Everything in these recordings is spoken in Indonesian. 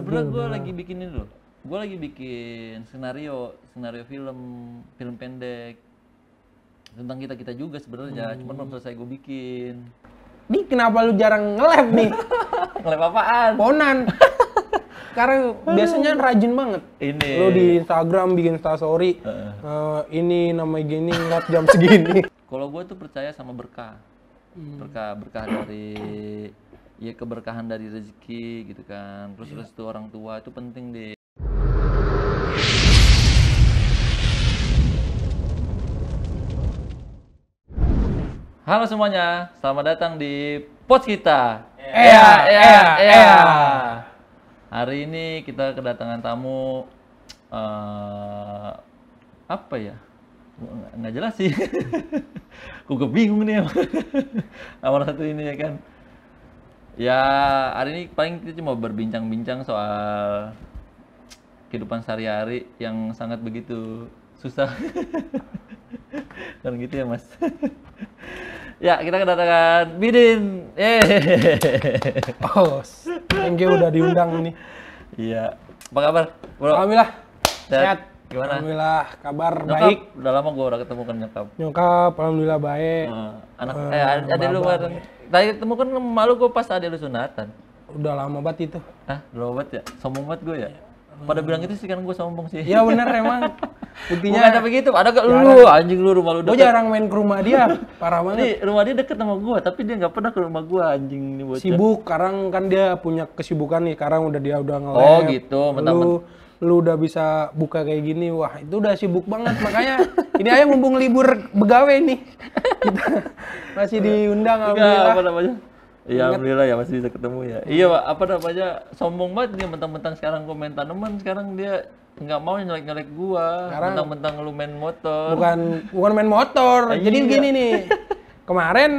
sebenarnya gue nah. lagi bikin ini loh gue lagi bikin skenario skenario film film pendek tentang kita kita juga sebenarnya hmm. cuma belum selesai gue bikin Nih kenapa lu jarang ngelap nih Ngelap apaan ponan karena biasanya rajin banget ini lu di Instagram bikin story uh. Uh, ini namanya gini ngelap jam segini kalau gue tuh percaya sama berkah hmm. berkah berkah dari ya keberkahan dari rezeki gitu kan terus yeah. restu orang tua itu penting deh Halo semuanya, selamat datang di Pod kita. Iya, iya, iya. Hari ini kita kedatangan tamu uh, apa ya? Nggak jelas sih. Gue bingung nih. Nomor satu ini ya kan Ya, hari ini paling kita cuma berbincang-bincang soal kehidupan sehari-hari yang sangat begitu susah. kan gitu ya, Mas. ya, kita kedatangan Bidin. Yeay. Oh, you udah diundang nih. Iya. Apa kabar, Bro? Alhamdulillah. Sehat. Gimana? Alhamdulillah, kabar nyokap, baik. Udah lama gue udah ketemu kan nyokap. Nyokap, alhamdulillah baik. Nah, anak, uh, eh, eh ada lu kan? Tadi ketemu kan malu gue pas ada lu sunatan. Udah lama banget itu. Hah? Udah lama banget ya? Sombong banget gue ya? Pada bilang itu sih kan gue sombong sih. Iya benar emang. Putihnya gitu, ada begitu. Ada gak lu anjing lu rumah lu deket. Gue jarang main ke rumah dia. Parah banget. Ini rumah dia deket sama gue tapi dia nggak pernah ke rumah gue anjing ini bocah. Sibuk. Sekarang kan dia punya kesibukan nih. Sekarang udah dia udah ngelap. Oh gitu. mentang lu udah bisa buka kayak gini wah itu udah sibuk banget makanya ini aja mumpung libur begawe nih masih iya. diundang alhamdulillah apa namanya Iya alhamdulillah ya masih bisa ketemu ya iya pak apa namanya sombong banget dia mentang-mentang sekarang komentar tanaman sekarang dia nggak mau nyelek-nyelek gua sekarang mentang-mentang lu main motor bukan bukan main motor iya. jadi iya. gini nih kemarin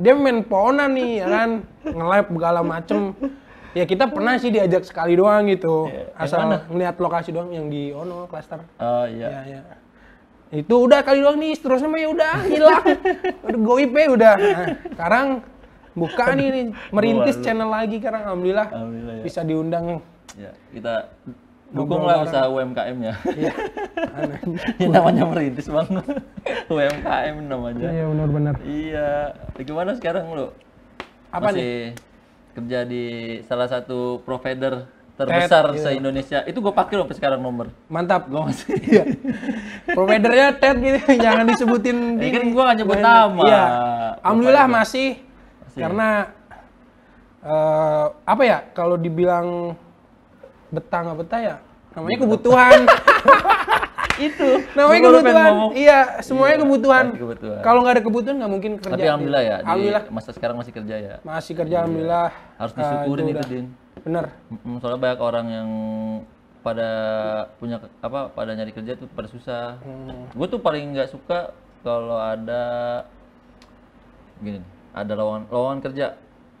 dia main pona nih ya kan ngelap segala macem Ya kita pernah sih diajak sekali doang gitu. Ya, Asal melihat lokasi doang yang di Ono cluster. Oh iya. Ya, ya. Itu udah kali doang nih, Terusnya mah ya udah hilang. udah go IP udah. Nah, sekarang buka nih, nih merintis Buat channel lagi Karena alhamdulillah, alhamdulillah ya. bisa diundang. Ya, kita dukung lah usaha UMKM iya. ya. Iya. namanya merintis bang. UMKM namanya. Iya benar-benar. Iya. Gimana sekarang lu? Apa Masih... nih? kerja di salah satu provider terbesar TED, iya. se Indonesia. Itu gue pakai loh sekarang nomor. Mantap. Gue masih. Iya. Providernya TED gitu, jangan disebutin. Eh, di, ini kan gue nggak nyebut iya. nama. Iya. Alhamdulillah masih, masih. Karena uh, apa ya? Kalau dibilang betah nggak betah ya, namanya kebutuhan. itu namanya kebutuhan iya semuanya iya, kebutuhan, kebutuhan. kalau nggak ada kebutuhan nggak mungkin kerja tapi alhamdulillah ya alhamdulillah masa sekarang masih kerja ya masih kerja alhamdulillah iya. harus ah, disyukurin uh, itu, din benar soalnya banyak orang yang pada punya apa pada nyari kerja tuh pada susah hmm. gue tuh paling nggak suka kalau ada gini ada lawan lowongan kerja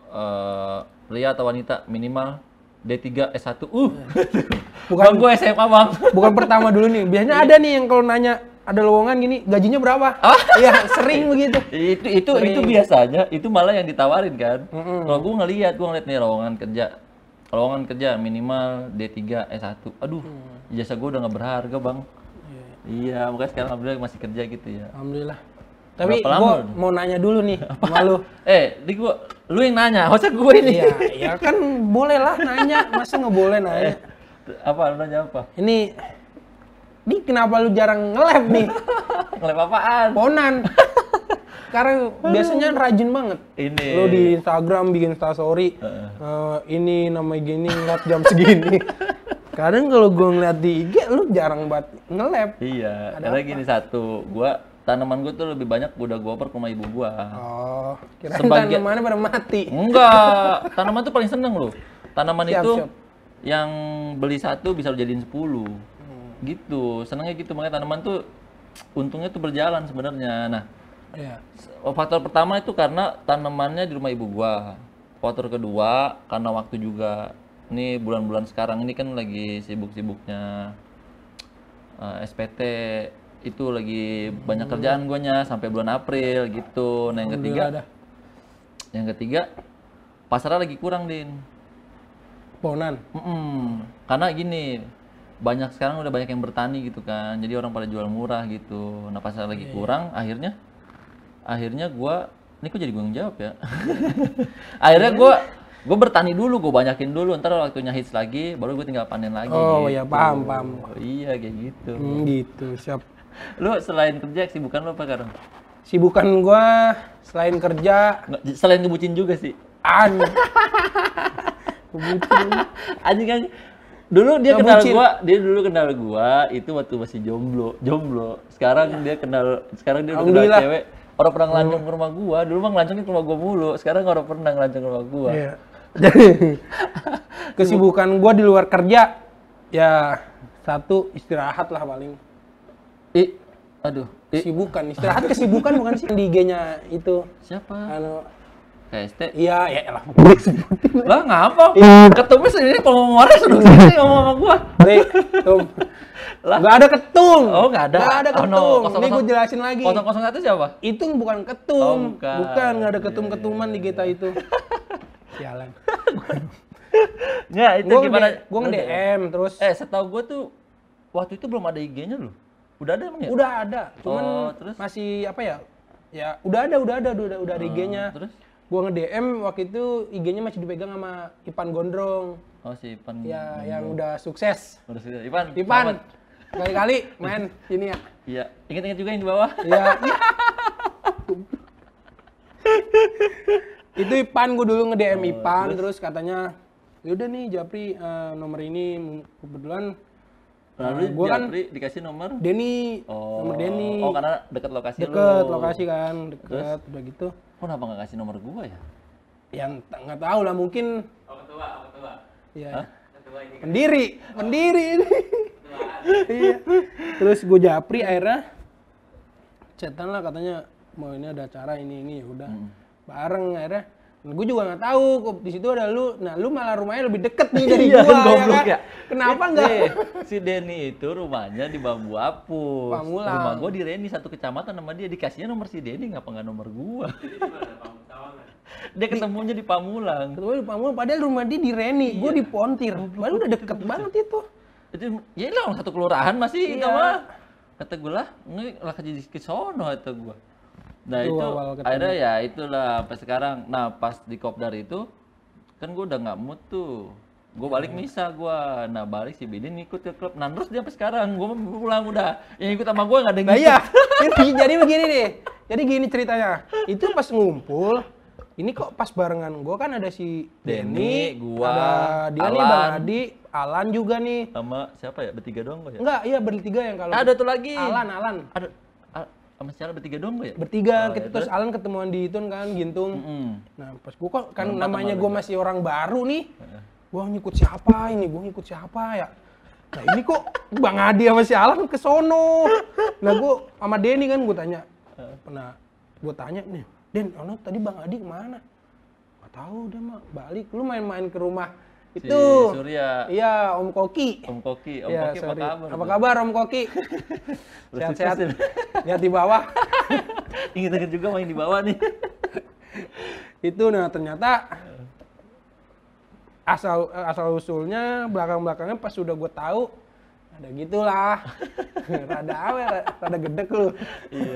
uh, eh, pria atau wanita minimal D3 S1 uh iya. bukan bang S SMA bang bukan pertama dulu nih biasanya iya. ada nih yang kalau nanya ada lowongan gini gajinya berapa ah. iya sering begitu itu itu sering. itu biasanya itu malah yang ditawarin kan mm -hmm. kalau gua ngelihat gue ngelihat nih lowongan kerja lowongan kerja minimal D3 S1 aduh mm. jasa gua udah nggak berharga bang yeah. iya makanya sekarang alhamdulillah masih kerja gitu ya alhamdulillah tapi gua mau nanya dulu nih Apa? sama lu. Eh, di gua lu yang nanya, harusnya gue ini. Iya, ya kan boleh lah nanya, masa nggak boleh nanya. Eh, apa lu nanya apa? Ini di kenapa lu jarang nge-lab nih? nge-lab apaan? Ponan. Karena biasanya rajin banget. Ini. Lu di Instagram bikin story, uh -uh. ini namanya gini ngeliat jam segini. Kadang kalau gua ngeliat di IG, lu jarang banget nge-lab. Iya, Ada karena apa? gini satu, gua tanaman gue tuh lebih banyak udah gue oper ke rumah ibu gue. Oh, kira Sebagi... tanamannya pada mati. Enggak, tanaman tuh paling seneng loh. Tanaman siap, itu siap. yang beli satu bisa lo jadiin sepuluh. Hmm. Gitu, senengnya gitu. Makanya tanaman tuh untungnya tuh berjalan sebenarnya. Nah, yeah. Oh, faktor pertama itu karena tanamannya di rumah ibu gue. Faktor kedua karena waktu juga. Ini bulan-bulan sekarang ini kan lagi sibuk-sibuknya uh, eh, SPT itu lagi banyak hmm. kerjaan guanya sampai bulan April gitu. Nah, yang ketiga ada. Yang ketiga pasarnya lagi kurang, Din. Ponan. Mm -mm. Karena gini, banyak sekarang udah banyak yang bertani gitu kan. Jadi orang pada jual murah gitu. Nah, pasar lagi yeah. Iya. kurang, akhirnya akhirnya gua ini kok jadi gue yang jawab ya. akhirnya gua gue bertani dulu, gue banyakin dulu, ntar waktunya hits lagi, baru gue tinggal panen lagi. Oh iya, gitu. ya paham paham. Oh, iya kayak gitu. Hmm, gitu siap lu selain kerja sibukan lu apa sekarang? Sibukan gua selain kerja Nggak, selain ngebucin juga sih. An. ngebucin. Anjing kan dulu dia kenal gua, dia dulu kenal gua itu waktu masih jomblo, jomblo. Sekarang iya. dia kenal sekarang dia udah kenal cewek. Orang pernah ngelancong iya. ke rumah gua, dulu mah ngelancongin ke rumah gua mulu. Sekarang orang pernah ngelancong ke rumah gua. Iya. Jadi kesibukan gua di luar kerja ya satu istirahat lah paling I, aduh. I, kesibukan. Istirahat kesibukan bukan sih di IG-nya itu. Siapa? Anu, KST? Iya, ya lah. lah ngapa? Iya. Ketumnya sendiri kalau mau marah suruh sendiri ngomong sama gua. Nih, Tum. Lah. enggak ada ketum. Oh, enggak ada. Enggak ada ketum. Oh, no. Kosong, Ini gue jelasin lagi. 001 siapa? Itu bukan ketum. Oh, bukan. Bukan, enggak ada iya, iya, ketum-ketuman di kita itu. Sialan. Ya itu gua gimana? Gue nge-DM terus. Eh, setahu gue tuh waktu itu belum ada IG-nya loh. Udah ada emang ya? Udah ada, cuman oh, terus? masih apa ya? Ya udah ada, udah ada, udah udah hmm, IG-nya. Terus? Gua nge-DM waktu itu IG-nya masih dipegang sama Ipan Gondrong. Oh si Ipan. Ya, Gondrong. yang udah sukses. Udah sukses. Ipan. Ipan. Kali-kali main ini ya. Iya. Ingat-ingat juga yang di bawah. Iya. itu Ipan gua dulu nge-DM oh, Ipan terus, terus katanya ya udah nih Japri uh, nomor ini kebetulan Lalu nah, gue kan dikasih nomor Denny, oh. nomor Denny. Oh karena dekat lokasi Dekat lokasi kan, dekat udah gitu. Kok kenapa nggak kasih nomor gua ya? Yang nggak tahu lah mungkin. Oh ketua, oh ketua. Iya. Ketua ini. Kan. Pendiri, oh. pendiri ini. iya. Terus gue japri akhirnya chatan lah katanya mau ini ada acara ini ini ya udah hmm. bareng akhirnya gue juga nggak tahu di situ ada lu nah lu malah rumahnya lebih deket nih dari iya, gua ya kan? ya. kenapa eh, nggak eh, si Denny itu rumahnya di Bambu Apus Pamulang. rumah gua di Reni satu kecamatan sama dia dikasihnya nomor si Denny ngapa pengen nomor gua dia ketemunya di, Pamulang ketemu di Pamulang padahal rumah dia di Reni iya. gua di Pontir baru udah deket banget itu itu ya lah satu kelurahan masih iya. itu mah kata gue lah nggak lah ke sono kata gue Nah itu, itu awal akhirnya ya itulah sampai sekarang. Nah pas di kopdar itu kan gue udah nggak mood tuh. Gue hmm. balik misa gue, nah balik si Bidin ikut ke klub. Nah terus dia sampai sekarang, gue pulang udah. Yang ikut sama gue nggak ada yang nah, iya. jadi begini nih, jadi gini ceritanya. Itu pas ngumpul, ini kok pas barengan gue kan ada si Denny, gua, ada dia Alan. nih Bang Adi, Alan juga nih. Sama siapa ya? Bertiga doang gue ya? Enggak, iya bertiga yang kalau. Ada tuh lagi. Alan, Alan. Ada sama secara bertiga doang ya? Bertiga, oh, ya, kita ya, terus Alan ketemuan di itu kan Gintung. Mm -hmm. Nah, pas gue kok kan Mereka namanya gue masih orang baru nih. Uh. Gue ngikut siapa ini? Gue ngikut siapa ya? Nah ini kok Bang Adi sama si Alan ke sono. Nah gue sama Denny kan gue tanya. Pernah gue tanya nih, Den, Ono tadi Bang Adi kemana? Gak tau udah mah balik. Lu main-main ke rumah itu si Surya iya Om Koki Om Koki Om ya, Koki sorry. apa kabar apa kabar Om Koki sehat-sehat lihat di bawah ingin ingat juga main di bawah nih itu nah ternyata asal asal usulnya belakang belakangnya pas sudah gue tahu ada gitulah rada awet rada gedek lu iya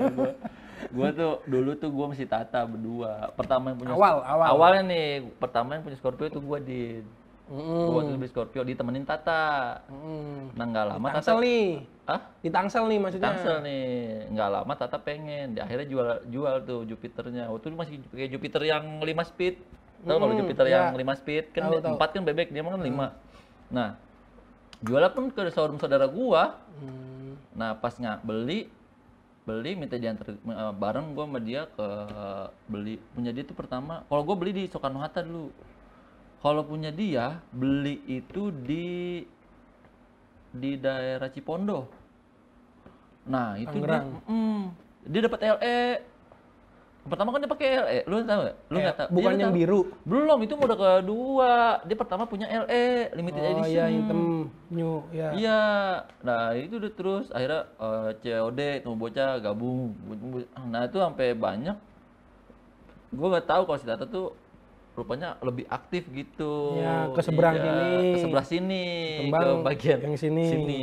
gua tuh dulu tuh gua masih tata berdua pertama yang punya awal awal awalnya nih pertama yang punya Scorpio itu gua di Mm. Gue waktu itu beli Scorpio ditemenin Tata. Mm. Nah nggak lama Tangsel Tata. nih. Hah? Di Tangsel nih maksudnya. Tangsel nih. Nggak lama Tata pengen. Di akhirnya jual jual tuh Jupiternya. Waktu itu masih kayak Jupiter yang 5 speed. Tahu mm. kalau Jupiter yeah. yang 5 ya. speed kan tau, tahu. 4 kan bebek, dia kan 5. Mm. Nah, jualnya pun ke showroom saudara gua. Mm. Nah, pas nggak beli beli minta diantar uh, bareng gua sama dia ke uh, beli punya dia tuh pertama kalau gua beli di Soekarno Hatta dulu kalau punya dia beli itu di di daerah Cipondo. Nah, itu dia mm, dia dapat LE. Pertama kan dia pakai LE. Lu tahu gak? Lu enggak tahu. Bukan iya, yang biru. Belum, itu model kedua. Dia pertama punya LE limited oh, edition. Oh iya, hitam new ya. Iya. Nah, itu udah terus akhirnya uh, eh, COD tuh bocah gabung. Nah, itu sampai banyak. Gue nggak tahu kalau si Tata tuh rupanya lebih aktif gitu. Ya, ke seberang iya, sini. Ke sebelah sini, Kembang ke bagian yang sini. Sini.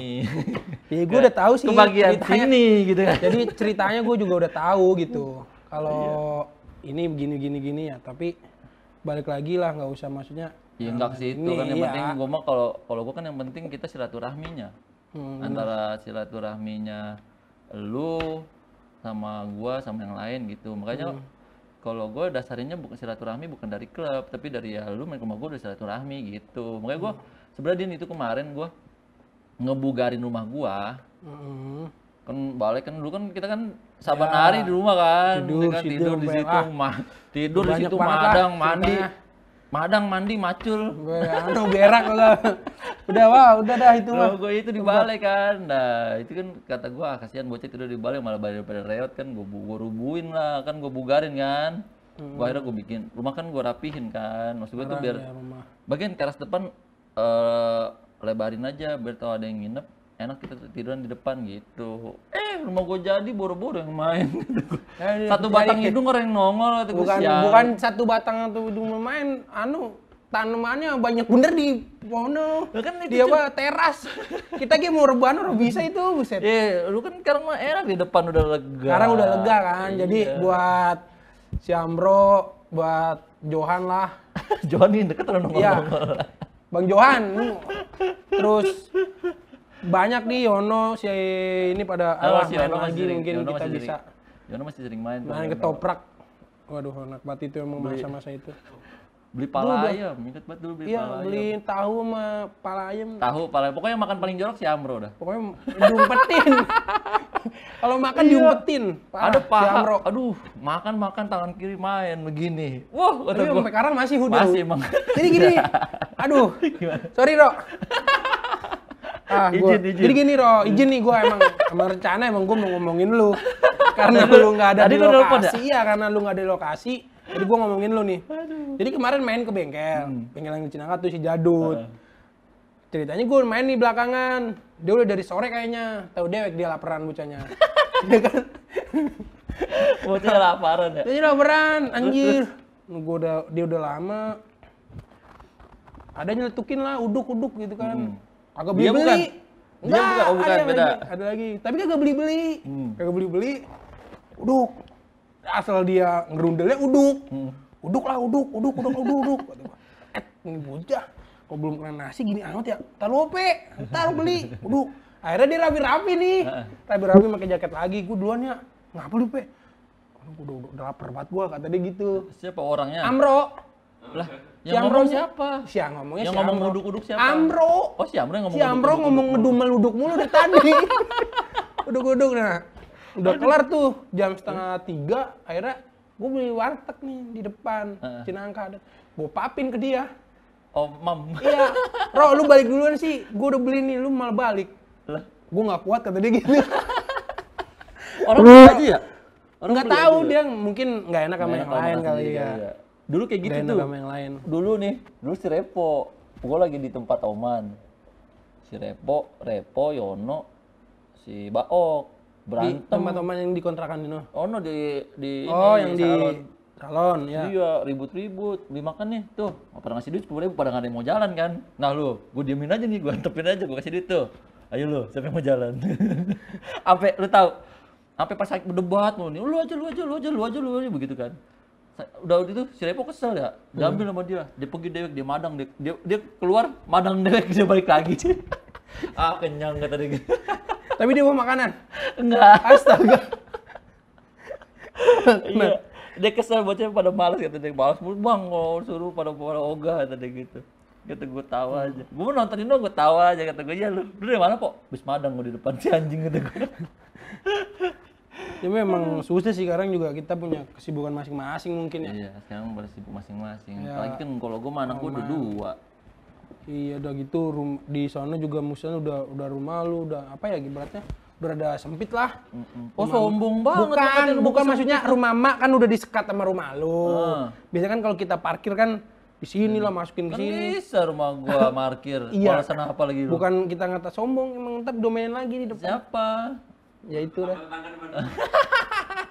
Iya, gue udah tahu sih. Ke bagian ceritanya, sini gitu kan. Jadi ceritanya gue juga udah tahu gitu. Kalau iya. ini begini gini gini ya, tapi balik lagi lah nggak usah maksudnya. Ya, nah, enggak eh, ke situ kan yang iya. penting gue mah kalau kalau gue kan yang penting kita silaturahminya. Hmm. Antara silaturahminya lu sama gua sama yang lain gitu. Makanya hmm kalau gue dasarnya bukan silaturahmi bukan dari klub tapi dari ya lu main rumah gue udah silaturahmi gitu makanya gue hmm. sebenarnya itu kemarin gue ngebugarin rumah gue hmm. kan balik kan dulu kan kita kan saban ya. hari di rumah kan tidur, kan, tidur, tidur di situ mah tidur di situ madang mandi Madang mandi macul. Ya, aduh berak lo. Udah wah, udah dah itu mah. Gue itu dibalik kan. Nah, itu kan kata gua ah, kasihan bocah tidur di balai malah daripada reot kan gua, gua rubuhin lah, kan gua bugarin kan. Hmm. Gua akhirnya gua bikin rumah kan gua rapihin kan. Maksud gua tuh ah, biar ya, bagian teras depan uh, lebarin aja biar tau ada yang nginep enak kita tiduran di depan gitu eh rumah gue jadi boro-boro yang main satu batang hidung orang yang nongol atau bukan bukan satu batang atau hidung main anu tanamannya banyak bener di mana oh kan dia apa teras kita kayak mau rebahan udah bisa itu buset iya lu kan sekarang mah enak di depan udah lega sekarang udah lega kan iya. jadi buat si Amro buat Johan lah Johan ini deket udah iya. nongol, -nongol. Iya. Bang Johan terus banyak nih Yono si ini pada oh, si lagi sering, mungkin Yono kita sering, bisa. Yono masih sering main. Main ketoprak. Waduh, anak bat itu emang masa-masa itu. Beli pala dulu, ayam, minta banget dulu beli iya, pala beli ayam. tahu sama pala ayam. Tahu, pala ayam. Pokoknya makan paling jorok si Amro dah. Pokoknya diumpetin. Kalau makan iya. diumpetin. Parah, Ada paha. Si Amro. Aduh, makan-makan tangan kiri main begini. Wah, wow, iya, sampai sekarang masih udah. Masih, emang. Jadi gini. Aduh. Sorry, dok. ah, gua, izin, izin. Jadi gini Ro, izin nih gue emang emang rencana emang gue mau ngomongin lu karena lu nggak ada Tadi di lokasi, ya iya, karena lu nggak ada di lokasi. Jadi gue ngomongin lu nih. Jadi kemarin main ke bengkel, hmm. bengkel yang di Cinangka tuh si Jadut. Uh. Ceritanya gue main nih belakangan. Dia udah dari sore kayaknya. Tahu dewek dia laparan bocahnya. Iya kan? bocah laparan ya? Dia laparan, anjir. Gue udah, dia udah lama. Ada nyeletukin lah, uduk-uduk gitu kan. Hmm Kagak beli beli. Dia Nggak, bukan, oh, bukan ada beda. Lagi, ada lagi. Tapi kagak beli beli. Hmm. Kagak beli beli. Uduk. Asal dia ngerundelnya uduk. Hmm. Uduk lah uduk, uduk, uduk, uduk, uduk. Eh, ini bocah. Kok belum kena nasi gini amat ya? Taruh OP, taruh beli. Uduk. Akhirnya dia rapi-rapi nih. Rapi-rapi pakai jaket lagi. Gue duluan ya. Ngapa lu, Pe? Udah, udah, udah lapar banget gue, kata dia gitu. Siapa orangnya? Amro. Lah, yang si Amro ngomong siapa? Si yang ngomongnya yang si ngomong uduk-uduk siapa? Amro. Oh si Amro yang ngomong. Si Amro ngomong ngedum meluduk mulu dari tadi. uduk-uduk nah. Udah kelar tuh jam setengah hmm. tiga akhirnya gue beli warteg nih di depan Cinangka ada. Gue papin ke dia. Oh, mam. Iya. Ro, lu balik duluan sih. Gue udah beli nih, lu malah balik. Lah? Gue nggak kuat kata dia gitu. Orang beli aja ya? Orang nggak tahu ya? dia mungkin nggak enak sama yang lain kali iya, ya. Iya, iya dulu kayak gitu tuh yang lain. dulu nih dulu si Repo gue lagi di tempat Oman si Repo Repo Yono si Baok berantem di tempat Oman yang dikontrakan Dino oh no di di oh ini, yang di salon. salon ya iya ribut-ribut beli makan nih tuh pada ngasih duit sepuluh ribu pada nggak ada yang mau jalan kan nah lu gue diemin aja nih gue antepin aja gue kasih duit tuh ayo lu siapa yang mau jalan sampai lu tahu sampai pas berdebat lu nih lu aja lu aja lu aja lu aja lu aja begitu kan udah itu si Repo kesel ya hmm. diambil sama dia dia pergi dewek dia madang dia dia, dia keluar madang dewek dia balik lagi ah kenyang kata dia tapi dia mau makanan enggak astaga iya. dia kesel buatnya pada malas kata dia malas mulu bang oh, suruh pada pada ogah kata dia gitu kata gue tawa hmm. aja gue mau nonton gue tawa aja kata gue ya lu lu dari mana kok bis madang gue di depan si anjing kata gue ya memang susah sih sekarang juga kita punya kesibukan masing-masing mungkin ya. Iya, sekarang pada masing-masing. Ya. Apalagi kan kalau gue mana gue udah dua. Iya, udah gitu di sana juga musuhnya udah udah rumah lu udah apa ya gibratnya? udah ada sempit lah. Oh sombong banget. Bukan, bukan maksudnya sempit. rumah mak kan udah disekat sama rumah lu. Uh. Biasanya kan kalau kita parkir kan di sini lah masukin ke kan sini. bisa rumah gua parkir. iya. Alasan apa lagi lu? Bukan kita ngata sombong, emang ntar domain lagi di depan. Siapa? ya itu lah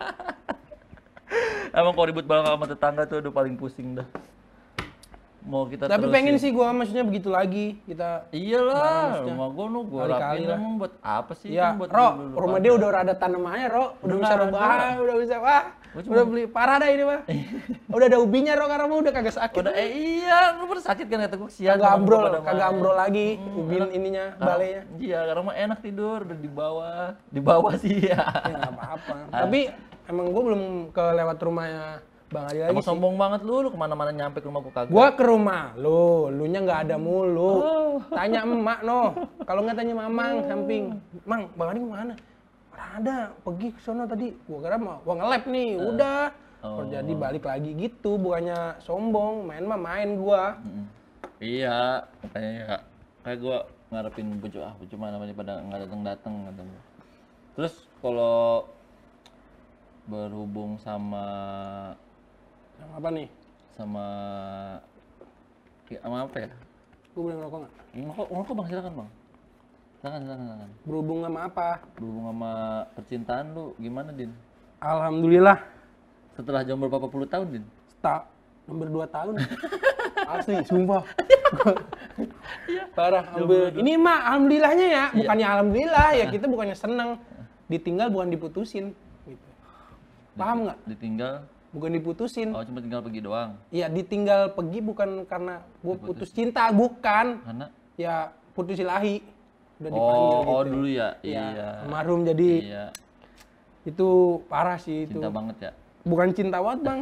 emang kalau ribut banget sama tetangga tuh udah paling pusing dah mau kita tapi terusin. pengen sih gua maksudnya begitu lagi kita iyalah nah, rumah gua nu gua kali lah buat apa sih ya, kan buat Ro, rumah dia udah ada tanamannya Ro udah, bisa rebahan udah bisa wah cuma... udah beli parah dah ini mah. Iya. udah ada ubinya dong karena udah kagak sakit. Udah eh, iya, lu pernah sakit kan kata gue siang. Kagak ambrol, kagak ambrol lagi hmm, ubin enak, ininya, ah, balenya. Iya, karena mah enak tidur udah di bawah, di bawah sih ya. ya apa-apa. Ah. Tapi emang gue belum ke lewat rumahnya Bang Adi lagi Emang sih. sombong banget lu, lu kemana-mana nyampe ke rumah gua kagak. Gua ke rumah lu, lu nya nggak ada mulu. Oh. Tanya emak no, kalau nggak tanya mamang, samping. Mang, Bang Adi kemana? ada pergi ke sana tadi gue kira mau gua lab nih eh. udah oh. jadi balik lagi gitu bukannya sombong main mah main gue hmm. iya makanya ya kayak gue ngarepin bucu ah bucu mana namanya pada nggak datang datang katanya terus kalau berhubung sama yang apa nih sama ya, sama apa ya? Gue boleh ngerokok nggak? Ngerokok, ngerokok bang silakan bang. Jangan, jangan, jangan. Berhubung sama apa? Berhubung sama percintaan lu gimana, Din? Alhamdulillah. Setelah jomblo berapa puluh tahun, Din? Tak, Hampir dua tahun. Asli, sumpah. ya. Parah, hampir. Ini mah alhamdulillahnya ya, iya. bukannya ya. alhamdulillah ya kita bukannya seneng. Ditinggal bukan diputusin. Gitu. Paham nggak? Ditinggal bukan diputusin. Oh, cuma tinggal pergi doang. Iya, ditinggal pergi bukan karena gue putus cinta, bukan. Karena? Ya putus ilahi udah oh, dipanggil oh, gitu. Oh, ya. dulu ya. iya. iya. Marum jadi iya. Itu parah sih itu. Cinta banget ya. Bukan cinta banget, Bang.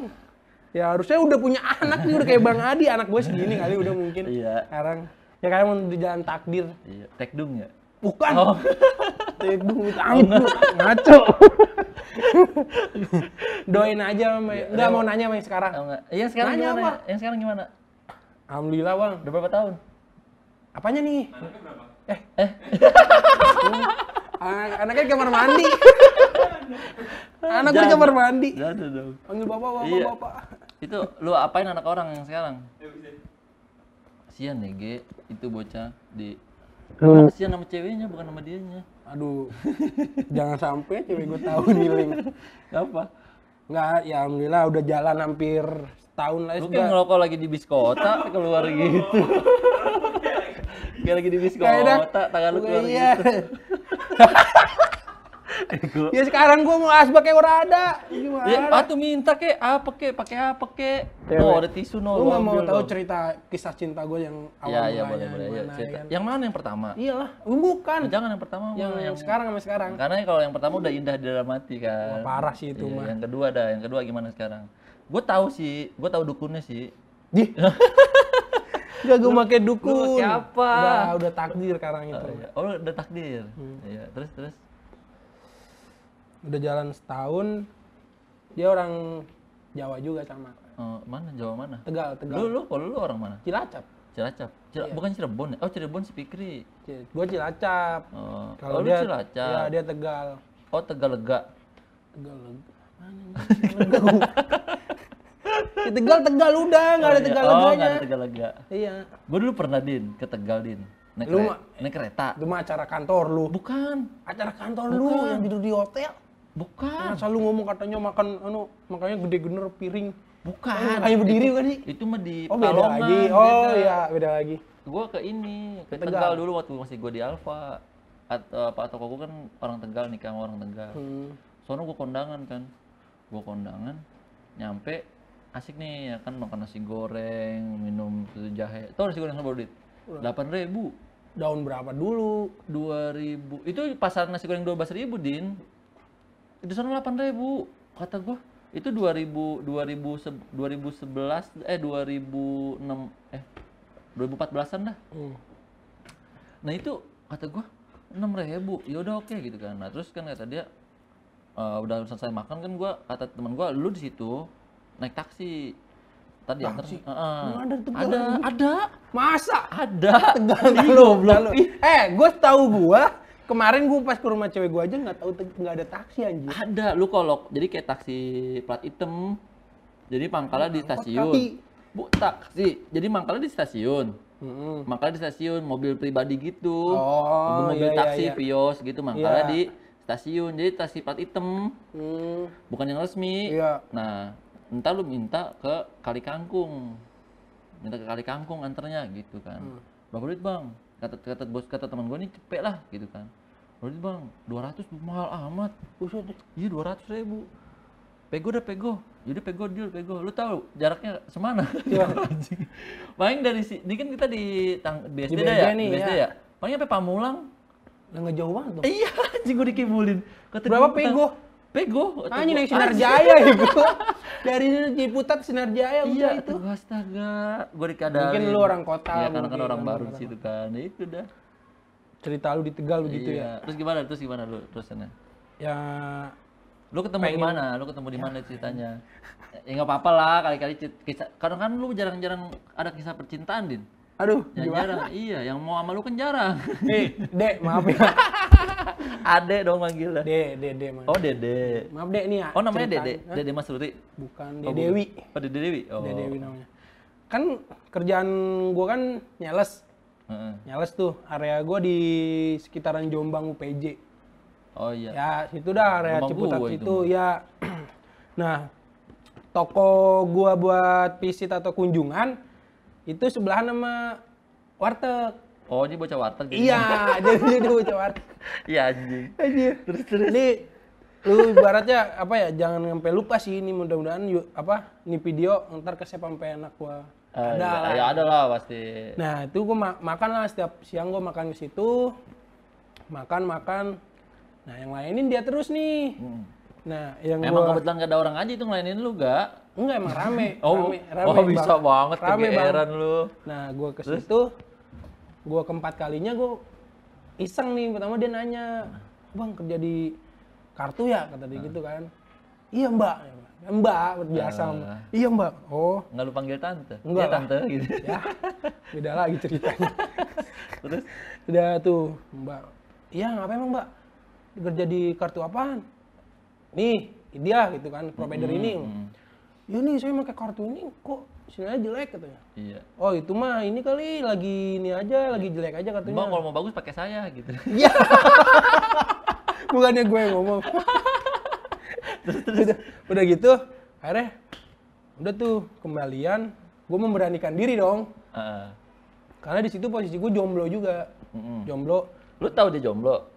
Ya harusnya udah punya anak nih udah kayak Bang Adi, anak gue segini kali udah mungkin. Iya. Sekarang ya kalian mau di jalan takdir. Iya, tekdung ya? Bukan. Oh. tekdung tahu ngaco. Doain aja, sama Ya, enggak mau nanya yang sekarang. Iya, sekarang nanya gimana? Apa? Ya? Yang iya, sekarang gimana? Alhamdulillah, Bang. Udah berapa tahun? Apanya nih? Anaknya berapa? eh eh anak anaknya kamar mandi anak gue kamar mandi jatuh dong panggil bapak bapak iya. bapak itu lu apain anak orang yang sekarang kasian nege itu bocah di hmm. sian sama ceweknya bukan sama dianya aduh jangan sampai cewek gue tahu nih link apa Enggak, ya alhamdulillah udah jalan hampir tahun lah. Lu kan ngelokok lagi di bis kota keluar gitu. kayak lagi di biskota tangan lu keluar iya. gitu Ya sekarang gua mau asbak kayak orang ada. Ya, gimana? Ya, ah, patu minta kek, apa kek, pakai apa kek. Ya, ada tisu no. Gua mau tahu cerita kisah cinta gua yang ya, awal ya, ya, boleh, boleh, ya, cerita. Ya kan? Yang mana yang pertama? Iyalah, uh, bukan. jangan yang pertama. Yang yang, sekarang sama sekarang. Karena kalau yang pertama udah indah dalam mati kan. parah sih itu iya, mah. Yang kedua ada, yang kedua gimana sekarang? Gue tahu sih, gue tahu dukunnya sih. Di. Gak gue pakai dukun. Lu apa? Udah, udah takdir sekarang itu. Oh, iya. oh udah takdir. Hmm. Iya, terus terus. Udah jalan setahun. Dia orang Jawa juga sama. Oh, mana Jawa mana? Tegal, Tegal. Lu lu kalau lu orang mana? Cilacap. Cilacap. Cil iya. bukan Cirebon ya? Oh, Cirebon si Pikri. Cil gue Cilacap. Oh, kalau oh, dia Cilacap. Ya, dia Tegal. Oh, Tegal Lega. Tegal Lega. Lega. Di Tegal Tegal udah nggak oh, iya. oh ada Tegal lagi. Oh nggak ada ya. Tegal Lega. Iya. Gue dulu pernah din ke Tegal din. Naik, lu, kre naik kereta. Lu mah acara kantor lu. Bukan. Acara kantor Bukan. lu yang tidur di hotel. Bukan. Masa lu ngomong katanya makan anu makanya gede gener piring. Bukan. Oh, kayak berdiri kan sih? Itu mah di Oh, beda Palongan. lagi. Oh, iya, beda lagi. Gua ke ini, ke Tegal, Tegal dulu waktu masih gua di Alfa. At, uh, eh, Pak Toko gua kan orang Tegal nih kan orang Tegal. Hmm. Soalnya gua kondangan kan. Gua kondangan nyampe asik nih ya kan makan nasi goreng minum susu jahe tau nasi goreng sama duit delapan ribu daun berapa dulu dua ribu itu pasar nasi goreng dua belas ribu din itu sana delapan ribu kata gua itu dua ribu dua ribu dua ribu sebelas eh dua ribu enam eh dua ribu empat belasan dah hmm. nah itu kata gua enam ribu ya udah oke okay, gitu kan nah terus kan kata dia uh, udah selesai makan kan gua kata teman gua lu di situ naik taksi tadi taksi? Uh, uh, ada, ada ada masa ada tegang iya. lo belum eh gue tahu gue kemarin gue pas ke rumah cewek gue aja nggak tahu nggak ada taksi anjir ada lu kolok jadi kayak taksi plat hitam jadi mangkala di stasiun bu taksi jadi mangkala di stasiun hmm. mangkala di stasiun mobil pribadi gitu oh, mobil, iya, iya taksi iya. pios gitu mangkala iya. di stasiun jadi taksi plat hitam hmm. bukan yang resmi iya. nah entar lu minta ke kali kangkung minta ke kali kangkung anternya gitu kan hmm. bang duit bang kata kata bos kata teman gue nih cepet lah gitu kan bang duit bang 200 mahal amat usah iya 200 ribu pego dah pego jadi ya pego deal pego lu tahu jaraknya semana iya. anjing. paling dari si ini kan kita di tang BSD, di SD ya nih, BSD ya. ya paling sampai Pamulang nggak jauh banget dong iya anjing gue dikibulin Kata berapa pego Bego. Tanya nih Sinar Jaya ibu. Dari Ciputat Sinar Jaya iya, itu. Astaga, gue dikadang. Mungkin lu orang kota. Iya, karena kan orang baru di situ kan. Ya itu dah. Cerita lu di Tegal lu gitu iya. gitu ya. Terus gimana? Terus gimana lu sana? Ya Lu ketemu di mana? Lu ketemu di mana ya. ceritanya? Ya nggak apa-apa lah kali-kali kisah. Karena kan lu jarang-jarang ada kisah percintaan, Din. Aduh, ya, jarang. Iya, yang mau sama lu kan jarang. Eh, Dek, maaf ya. Ade dong manggil manggilnya. Dede, Dede mana? Oh, Dede. Maaf, Dede nih ya. Oh, namanya Dede. Dede Mas Ruti. Bukan, Dede oh, Dewi. Oh, Dede Dewi. Oh. Dede Dewi namanya. Kan kerjaan gua kan nyales. Uh-uh. Nyales tuh area gua di sekitaran Jombang UPJ. Oh iya. Ya, situ dah area Rumah Ciputat situ itu. ya. nah, toko gua buat visit atau kunjungan itu sebelahan sama warteg. Oh, ini bocah warteg. Iya, jadi dia bocah warteg. Iya anjing. Anjir. Terus terus. Ini lu ibaratnya apa ya jangan sampai lupa sih ini mudah-mudahan yuk apa ini video ntar ke siapa sampai anak gua ah, ada uh, lah ya ada lah pasti nah itu gua ma makan lah setiap siang gua makan ke situ makan makan nah yang lainin dia terus nih hmm. nah yang emang gua... kebetulan gak ada orang aja itu ngelainin lu gak enggak emang rame oh rame, oh, rame oh bisa bang. banget rame kegeeran lu nah gue ke situ gue keempat kalinya gue iseng nih pertama dia nanya bang kerja di kartu ya kata dia ah. gitu kan iya mbak ya, mbak biasa uh. iya mbak oh nggak lu panggil tante enggak ya, tante gitu ya beda lagi ceritanya terus udah tuh mbak iya ngapa emang mbak kerja di kartu apaan nih dia gitu kan provider hmm. ini ya nih saya pakai kartu ini kok sinyalnya jelek katanya. Iya. Oh itu mah ini kali lagi ini aja, iya. lagi jelek aja katanya. Bang kalau mau bagus pakai saya gitu. Iya. Bukannya gue yang ngomong. terus, terus. Udah, udah gitu, akhirnya udah tuh kembalian, gue memberanikan diri dong. Uh. Karena di situ posisi gue jomblo juga. Mm Jomblo. Lu tahu dia jomblo?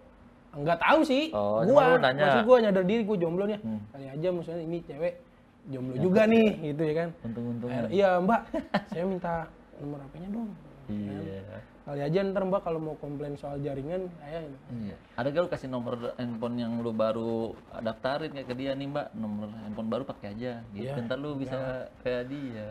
Enggak tahu sih. Oh, gua, nanya. maksud gua nyadar diri gua jomblo nih. Hmm. Kali aja maksudnya ini cewek jomblo ya, juga nih gitu ya kan untung untung eh, iya mbak saya minta nomor HP-nya dong iya kan? kali aja ntar mbak kalau mau komplain soal jaringan saya iya. ada gak lu kasih nomor handphone yang lu baru daftarin kayak ke dia nih mbak nomor handphone baru pakai aja gitu ya, ntar lu bisa ya. kayak dia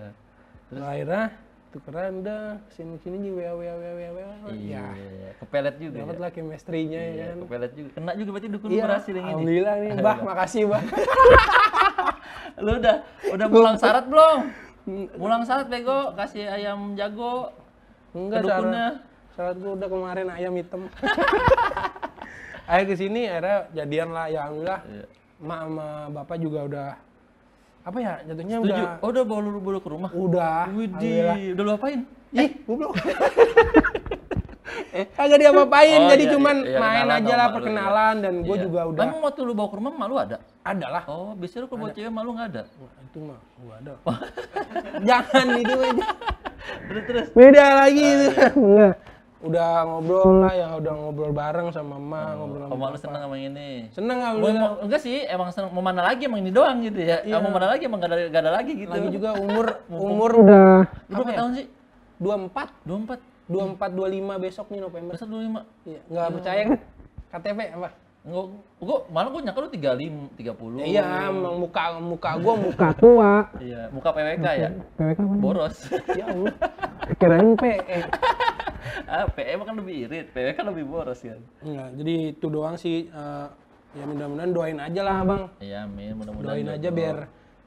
terus akhirnya tukeran dah sini sini nih wa wa wa wa wa iya ya. kepelet juga dapat ya. lah chemistry-nya ya iya, ya kan kepelet juga kena juga berarti dukun iya, berhasil yang ini alhamdulillah nih Mbak, makasih Mbak. Lu udah udah pulang syarat belum? Pulang syarat bego, kasih ayam jago. Enggak syarat. Syarat gua udah kemarin ayam hitam. Ayo ke sini akhirnya jadian lah ya alhamdulillah. Iya. Mak sama bapak juga udah apa ya jatuhnya Setuju. udah. Oh, udah bawa lu ke rumah. Udah. Widih, udah lu apain? Ih, eh, goblok kagak dia apa-apain oh, jadi iya, cuman iya, iya main aja lah ya. perkenalan dan gue iya. juga udah emang waktu lu bawa ke rumah malu ada ada lah oh biasanya lu kalau bawa cewek malu nggak ada itu mah gue ada jangan itu aja terus terus beda lagi ah, itu iya. udah ngobrol lah ya udah ngobrol bareng sama mama oh, ngobrol sama oh, mama lu seneng sama ini seneng gak lu enggak sih emang seneng mau mana lagi emang ini doang gitu ya iya. mau mana lagi emang gak ada, gak ada lagi gitu lagi juga umur umur udah berapa ya? tahun sih dua empat dua empat dua dua lima besok nih November. Besok lima Iya, enggak ya. percaya kan? KTP apa? Enggak, gua malah gua nyangka lu tiga puluh Iya, emang muka muka gua muka tua. Iya, muka PWK ya. PWK mana? Boros. ya Allah. Kirain PE. ah, PE kan lebih irit, PWK kan lebih boros ya enggak iya, jadi itu doang sih uh, ya mudah-mudahan doain aja lah, Bang. Iya, amin. Mudah-mudahan doain gitu. aja biar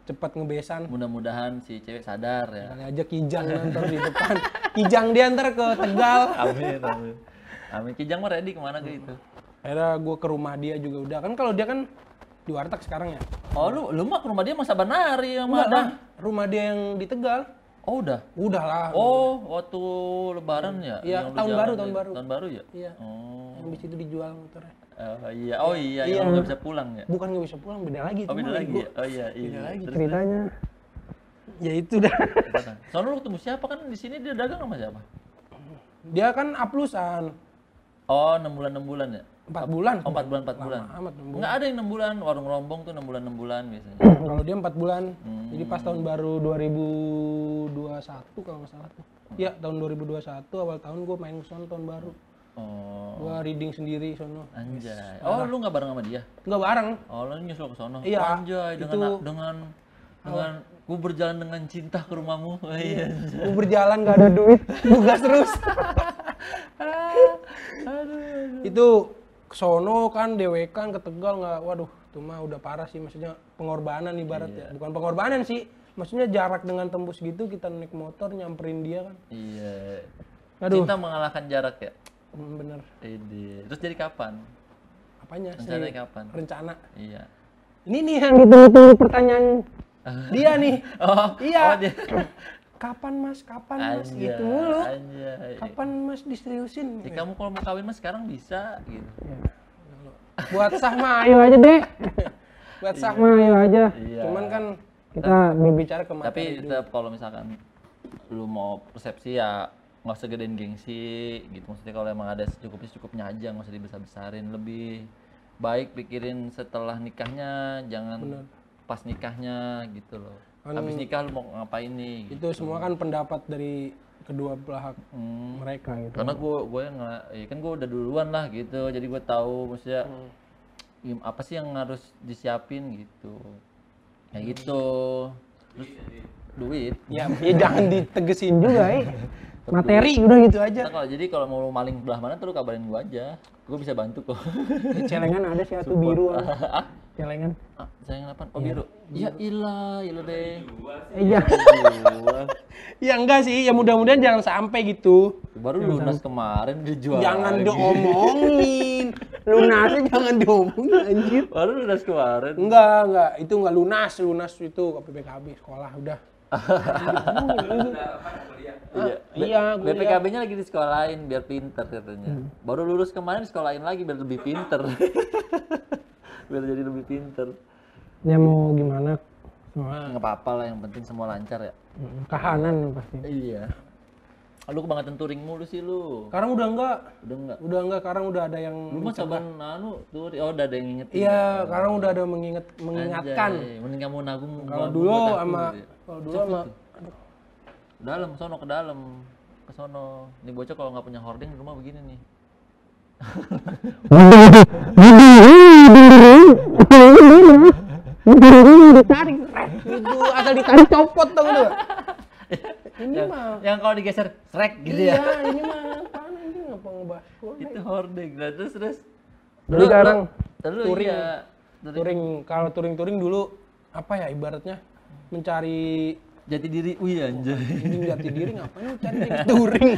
cepat ngebesan. Mudah-mudahan si cewek sadar ya. Kali aja Kijang nanti di depan. Kijang dia ntar ke Tegal. Amin, amin. Amin. Kijang mah ready kemana hmm. gitu. Akhirnya gue ke rumah dia juga udah. Kan kalau dia kan di warteg sekarang ya. Oh lu, lu mah ke rumah dia masa benar ya mana? lah. rumah dia yang di Tegal. Oh udah? Udah lah. Oh waktu lebaran ya? Iya tahun baru, tahun ya? baru. Tahun baru ya? Iya. Oh. Habis itu dijual motornya. Oh iya, oh iya. iya, iya. yang nggak bisa pulang ya? Bukan nggak bisa pulang, beda lagi. Oh beda lagi, gua, ya? oh iya, iya. Beda iya. lagi Terus ceritanya. Ya itu dah. Soalnya lu ketemu siapa kan di sini dia dagang sama siapa? Dia kan aplusan. Oh, 6 bulan 6 bulan ya? 4 bulan. Oh, 4 bulan 4 bulan. Amat 6 bulan. Enggak ada yang 6 bulan, warung rombong tuh 6 bulan 6 bulan biasanya. kalau dia 4 bulan. Hmm. Jadi pas tahun baru 2021 kalau nggak salah tuh. Iya, tahun 2021 awal tahun gue main ke tahun baru. Hmm. Oh. Gua reading sendiri sono. Anjay. Oh, lu nggak bareng sama dia? Nggak bareng. Oh, lu nyusul ke sono. Iya. Anjay, dengan itu... dengan dengan oh. berjalan dengan cinta ke rumahmu. Iya. Ku oh, iya. berjalan gak ada duit, tugas terus. aduh, Itu ke sono kan dewekan ke Tegal nggak waduh itu mah udah parah sih maksudnya pengorbanan ibarat iya. ya bukan pengorbanan sih maksudnya jarak dengan tembus gitu kita naik motor nyamperin dia kan iya aduh. cinta mengalahkan jarak ya Hmm, bener. Ide. Terus jadi kapan? Apanya? Rencana kapan? Rencana. Iya. Ini nih yang ditunggu-tunggu pertanyaan dia nih. Oh, iya. Oh, dia. Kapan mas? Kapan mas? gitu mulu. Kapan mas diseriusin? Ya, kamu kalau mau kawin mas sekarang bisa gitu. Ya. Buat sah mah ayo aja deh. Buat sah iya. mah ayo aja. Iya. Cuman kan kita berbicara ke Tapi tetap kalau misalkan lu mau persepsi ya nggak usah gedein gengsi gitu maksudnya kalau emang ada secukupnya secukupnya aja nggak usah dibesar besarin lebih baik pikirin setelah nikahnya jangan Bener. pas nikahnya gitu loh kan, habis nikah lu mau ngapain nih gitu. itu semua kan pendapat dari kedua belah hmm. mereka gitu karena gue gue nggak ya kan gue udah duluan lah gitu jadi gue tahu maksudnya hmm. apa sih yang harus disiapin gitu kayak hmm. gitu duit ya, ya jangan ditegesin juga eh. materi udah gitu aja kalau jadi kalau mau maling belah mana tuh kabarin gua aja gua bisa bantu kok celengan ada satu biru celengan ah, celengan apa oh iya. biru ya ilah ilah deh iya ya enggak sih ya mudah-mudahan jangan sampai gitu baru jangan lunas sampai. kemarin dijual jangan lagi. diomongin lunasnya jangan diomongin anjir baru lunas kemarin enggak enggak itu enggak lunas lunas itu PPKB sekolah udah Iya. Ah, iya, BPKB-nya lagi lain biar pinter katanya. Hmm. Baru lulus kemarin sekolahin lagi biar lebih pinter biar jadi lebih pinter ya mau gimana nggak apa-apa lah yang penting semua lancar ya kahanan pasti iya lu kebangetan touring mulu sih lu. Sekarang udah enggak. Udah enggak. Udah enggak, sekarang udah ada yang Lu mau coba nanu touring. Oh, udah ada yang inget Iya, sekarang udah ada mengingat mengingatkan. Mending kamu nagung Kalau dulu sama kalau dulu sama dalam sono ke dalam ke sono. Ini bocah kalau nggak punya hoarding di rumah begini nih. ditarik itu asal ditarik copot dong tuh ini mah yang kalau digeser srek gitu iya, ya iya ini mah apaan anjing ngapa ngebahas itu hording nah terus terus jadi sekarang touring ya, touring kalau touring touring dulu apa ya ibaratnya mencari jati diri wih oh, anjay jati diri ngapain cari touring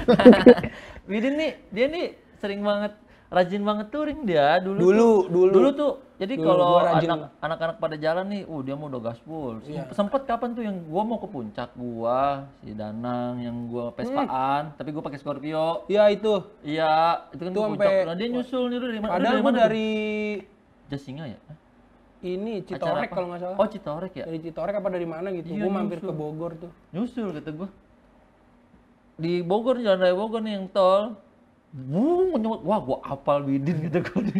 Widin nih dia nih sering banget rajin banget touring dia dulu. Dulu, tuh, dulu. Dulu tuh jadi kalau anak-anak pada jalan nih, uh dia mau udah gaspol. Yeah. Sempet kapan tuh yang gua mau ke puncak gua, si Danang yang gua pespaan hmm. tapi gua pakai Scorpio. Iya itu. Iya, itu kan tuh puncak. Nah, dia nyusul nih dari mana? dari, mana dari Jasinga ya? Ini Citorek kalau nggak salah. Oh Citorek ya? Dari Citorek apa dari mana gitu? Iya, gua mampir ke Bogor tuh. Nyusul kata gua. Di Bogor jalan raya Bogor nih yang tol Wuh, wah gue apal Widin gitu kan.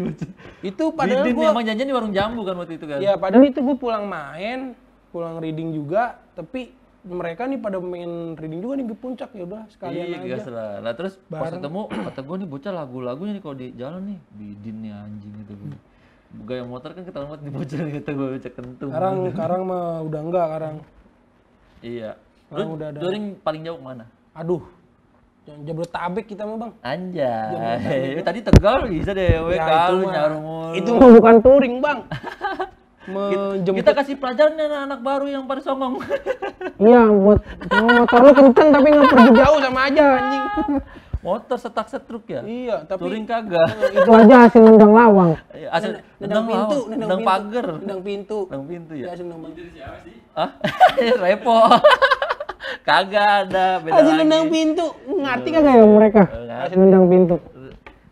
itu padahal Widin gua, emang janjian di warung jambu kan waktu itu kan? Iya, padahal itu gue pulang main, pulang reading juga, tapi mereka nih pada main reading juga nih di puncak ya udah sekalian iya, aja. Iya, Nah terus Bareng. pas ketemu kata gua nih bocah lagu-lagunya nih kalau di jalan nih bidin nih anjing gitu gue. Gaya motor kan kita lompat nih bocah kata gua bocah kentung. Karang gitu. karang mah udah enggak karang. Iya. Karang Lu udah ada. paling jauh mana? Aduh, tabek kita mah bang. Anjay. Kan? Tadi Tegal bisa deh, ya, itu mah, Itu mah bukan touring bang. Menjemput. Kita kasih pelajaran anak-anak baru yang pada songong. iya, buat motor lu kenceng tapi nggak pergi jauh sama aja anjing. Motor setak setruk ya? Iya, tapi touring kagak. Itu aja hasil nendang lawang. Iya, hasil nendang, pintu, nendang, pagar, nendang pintu. Nendang pintu ya. Iya, nendang pintu ya. Hasil Hah? Repot kagak ada beda lagi. nendang pintu ngerti kagak ya mereka nendang pintu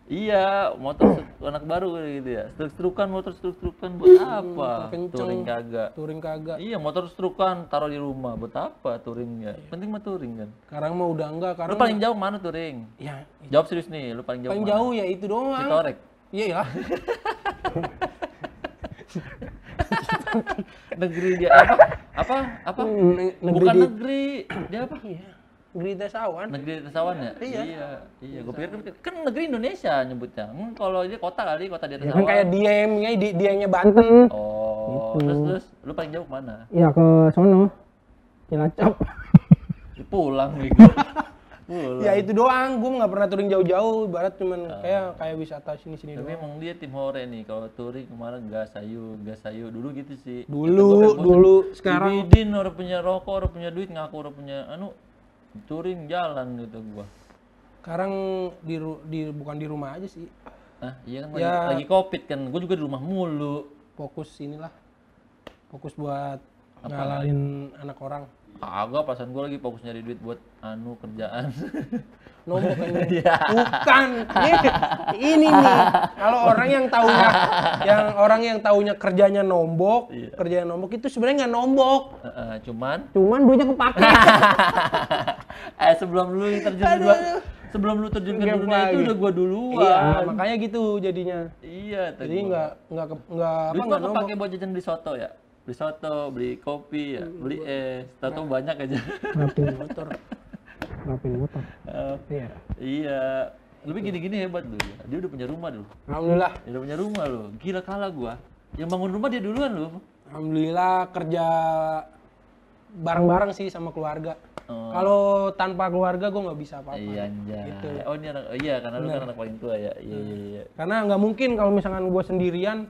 Iya, motor anak baru gitu ya. Struk-strukan, motor struk-strukan buat hmm, apa? Kenceng. Touring kagak. Touring kagak. Iya, motor strukan taruh di rumah buat apa touringnya? Iya. Penting mah touring kan. Sekarang mah udah enggak karena Lu paling jauh mana touring? Ya, itu. jawab serius nih, lu paling jauh. Paling mana? jauh ya itu doang. Citorek. Iya ya. negeri dia apa? Apa? Apa? Hmm, Bukan di... negeri dia apa? Iya. Negeri Tesawan. Negeri Tesawan ya? Iya. Iya, iya. gue pikir kan, kan negeri Indonesia nyebutnya. Hmm, kalau dia kota kali, kota dia Tesawan. Ya, kan kayak DM-nya di Banten. Oh. Gitu. Terus terus lu paling jauh mana? Ya ke sono. Cilacap. Pulang gitu. ya itu doang gue nggak pernah touring jauh-jauh barat cuman uh. kayak kayak wisata sini-sini tapi emang dia tim hore nih kalau touring kemarin gas ayu gas ayu dulu gitu sih dulu dulu sekarang Bidin orang punya rokok orang punya duit ngaku orang punya anu touring jalan gitu gua sekarang di, di bukan di rumah aja sih ah iya kan ya, lagi, lagi covid kan gue juga di rumah mulu fokus inilah fokus buat Apa? ngalalin anak orang Agak pasan gue lagi fokus nyari duit buat anu kerjaan. Nombok ini iya. Bukan. Ini, ini nih. Kalau orang yang tahunya yang orang yang tahunya kerjanya nombok, iya. kerjanya nombok itu sebenarnya nggak nombok. Uh, uh, cuman cuman duitnya kepake. eh sebelum lu terjun dua, sebelum lu terjun ke dunia itu udah gua duluan. Iya, makanya gitu jadinya. Iya, tadi. Jadi nggak nggak nggak apa nggak kepake buat jajan di soto ya? beli soto, beli kopi, ya, iya, beli es, tato nah, banyak aja. Rapin motor, rapin motor. Uh, iya. Iya. Lebih gini-gini hebat loh. Ya. Dia udah punya rumah dulu. Alhamdulillah. Dia udah punya rumah loh. Gila kalah gua. Yang bangun rumah dia duluan loh. Alhamdulillah kerja bareng-bareng sih sama keluarga. Oh. Kalau tanpa keluarga gue nggak bisa apa-apa. Iya, gitu. Oh ini iya karena lu kan anak paling tua ya. Iya, iya, iya. Karena nggak mungkin kalau misalkan gue sendirian,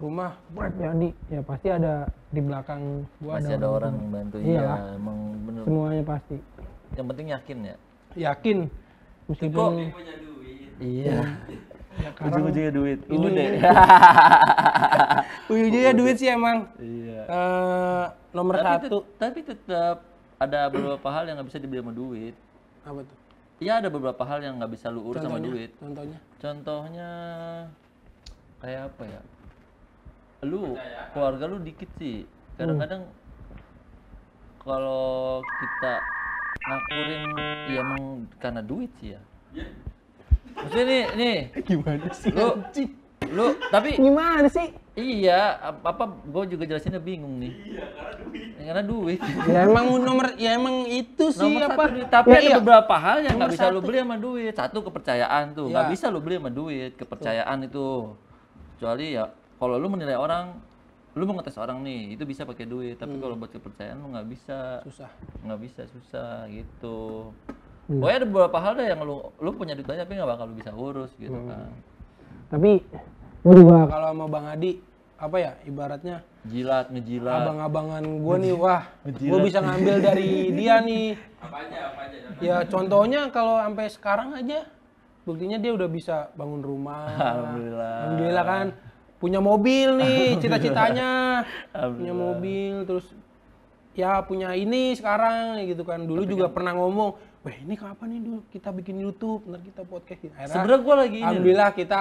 rumah ya jadi ya pasti ada di belakang gua pasti ada, ada orang, yang bantu iya ya, emang bener semuanya pasti yang penting yakin ya yakin meskipun duit iya, iya. ya, ujung-ujungnya duit udah ujung-ujungnya duit sih emang iya uh, nomor tapi satu tapi tetap ada beberapa hal yang nggak bisa dibeli sama duit apa tuh Iya ada beberapa hal yang nggak bisa lu urus contohnya, sama duit. Contohnya? Contohnya kayak apa ya? lu keluarga lu dikit sih kadang-kadang hmm. kalau kita ngakurin ya emang karena duit sih ya maksudnya nih nih gimana sih lu lu tapi gimana sih iya apa gue juga jelasinnya bingung nih iya karena duit ya, karena duit ya emang nomor ya emang itu sih nomor apa satu, tapi ya, ada iya. beberapa hal yang nggak bisa lo lu beli sama duit satu kepercayaan tuh iya. nggak ya. bisa lu beli sama duit kepercayaan tuh. itu kecuali ya kalau lu menilai orang lu mau ngetes orang nih itu bisa pakai duit tapi hmm. kalau buat kepercayaan lu nggak bisa susah nggak bisa susah gitu hmm. pokoknya ada beberapa hal deh yang lu lu punya duit aja tapi nggak bakal lu bisa urus gitu hmm. kan tapi gua juga kalau mau bang Adi apa ya ibaratnya jilat ngejilat abang-abangan gue nih wah gue bisa ngambil dari dia nih apa aja apa aja ya contohnya kalau sampai sekarang aja buktinya dia udah bisa bangun rumah alhamdulillah alhamdulillah kan punya mobil nih cita-citanya punya mobil terus ya punya ini sekarang ya, gitu kan dulu Tapi juga kan. pernah ngomong wah ini kapan nih dulu kita bikin YouTube ntar kita podcast Sebenernya sebenarnya gue lagi alhamdulillah kita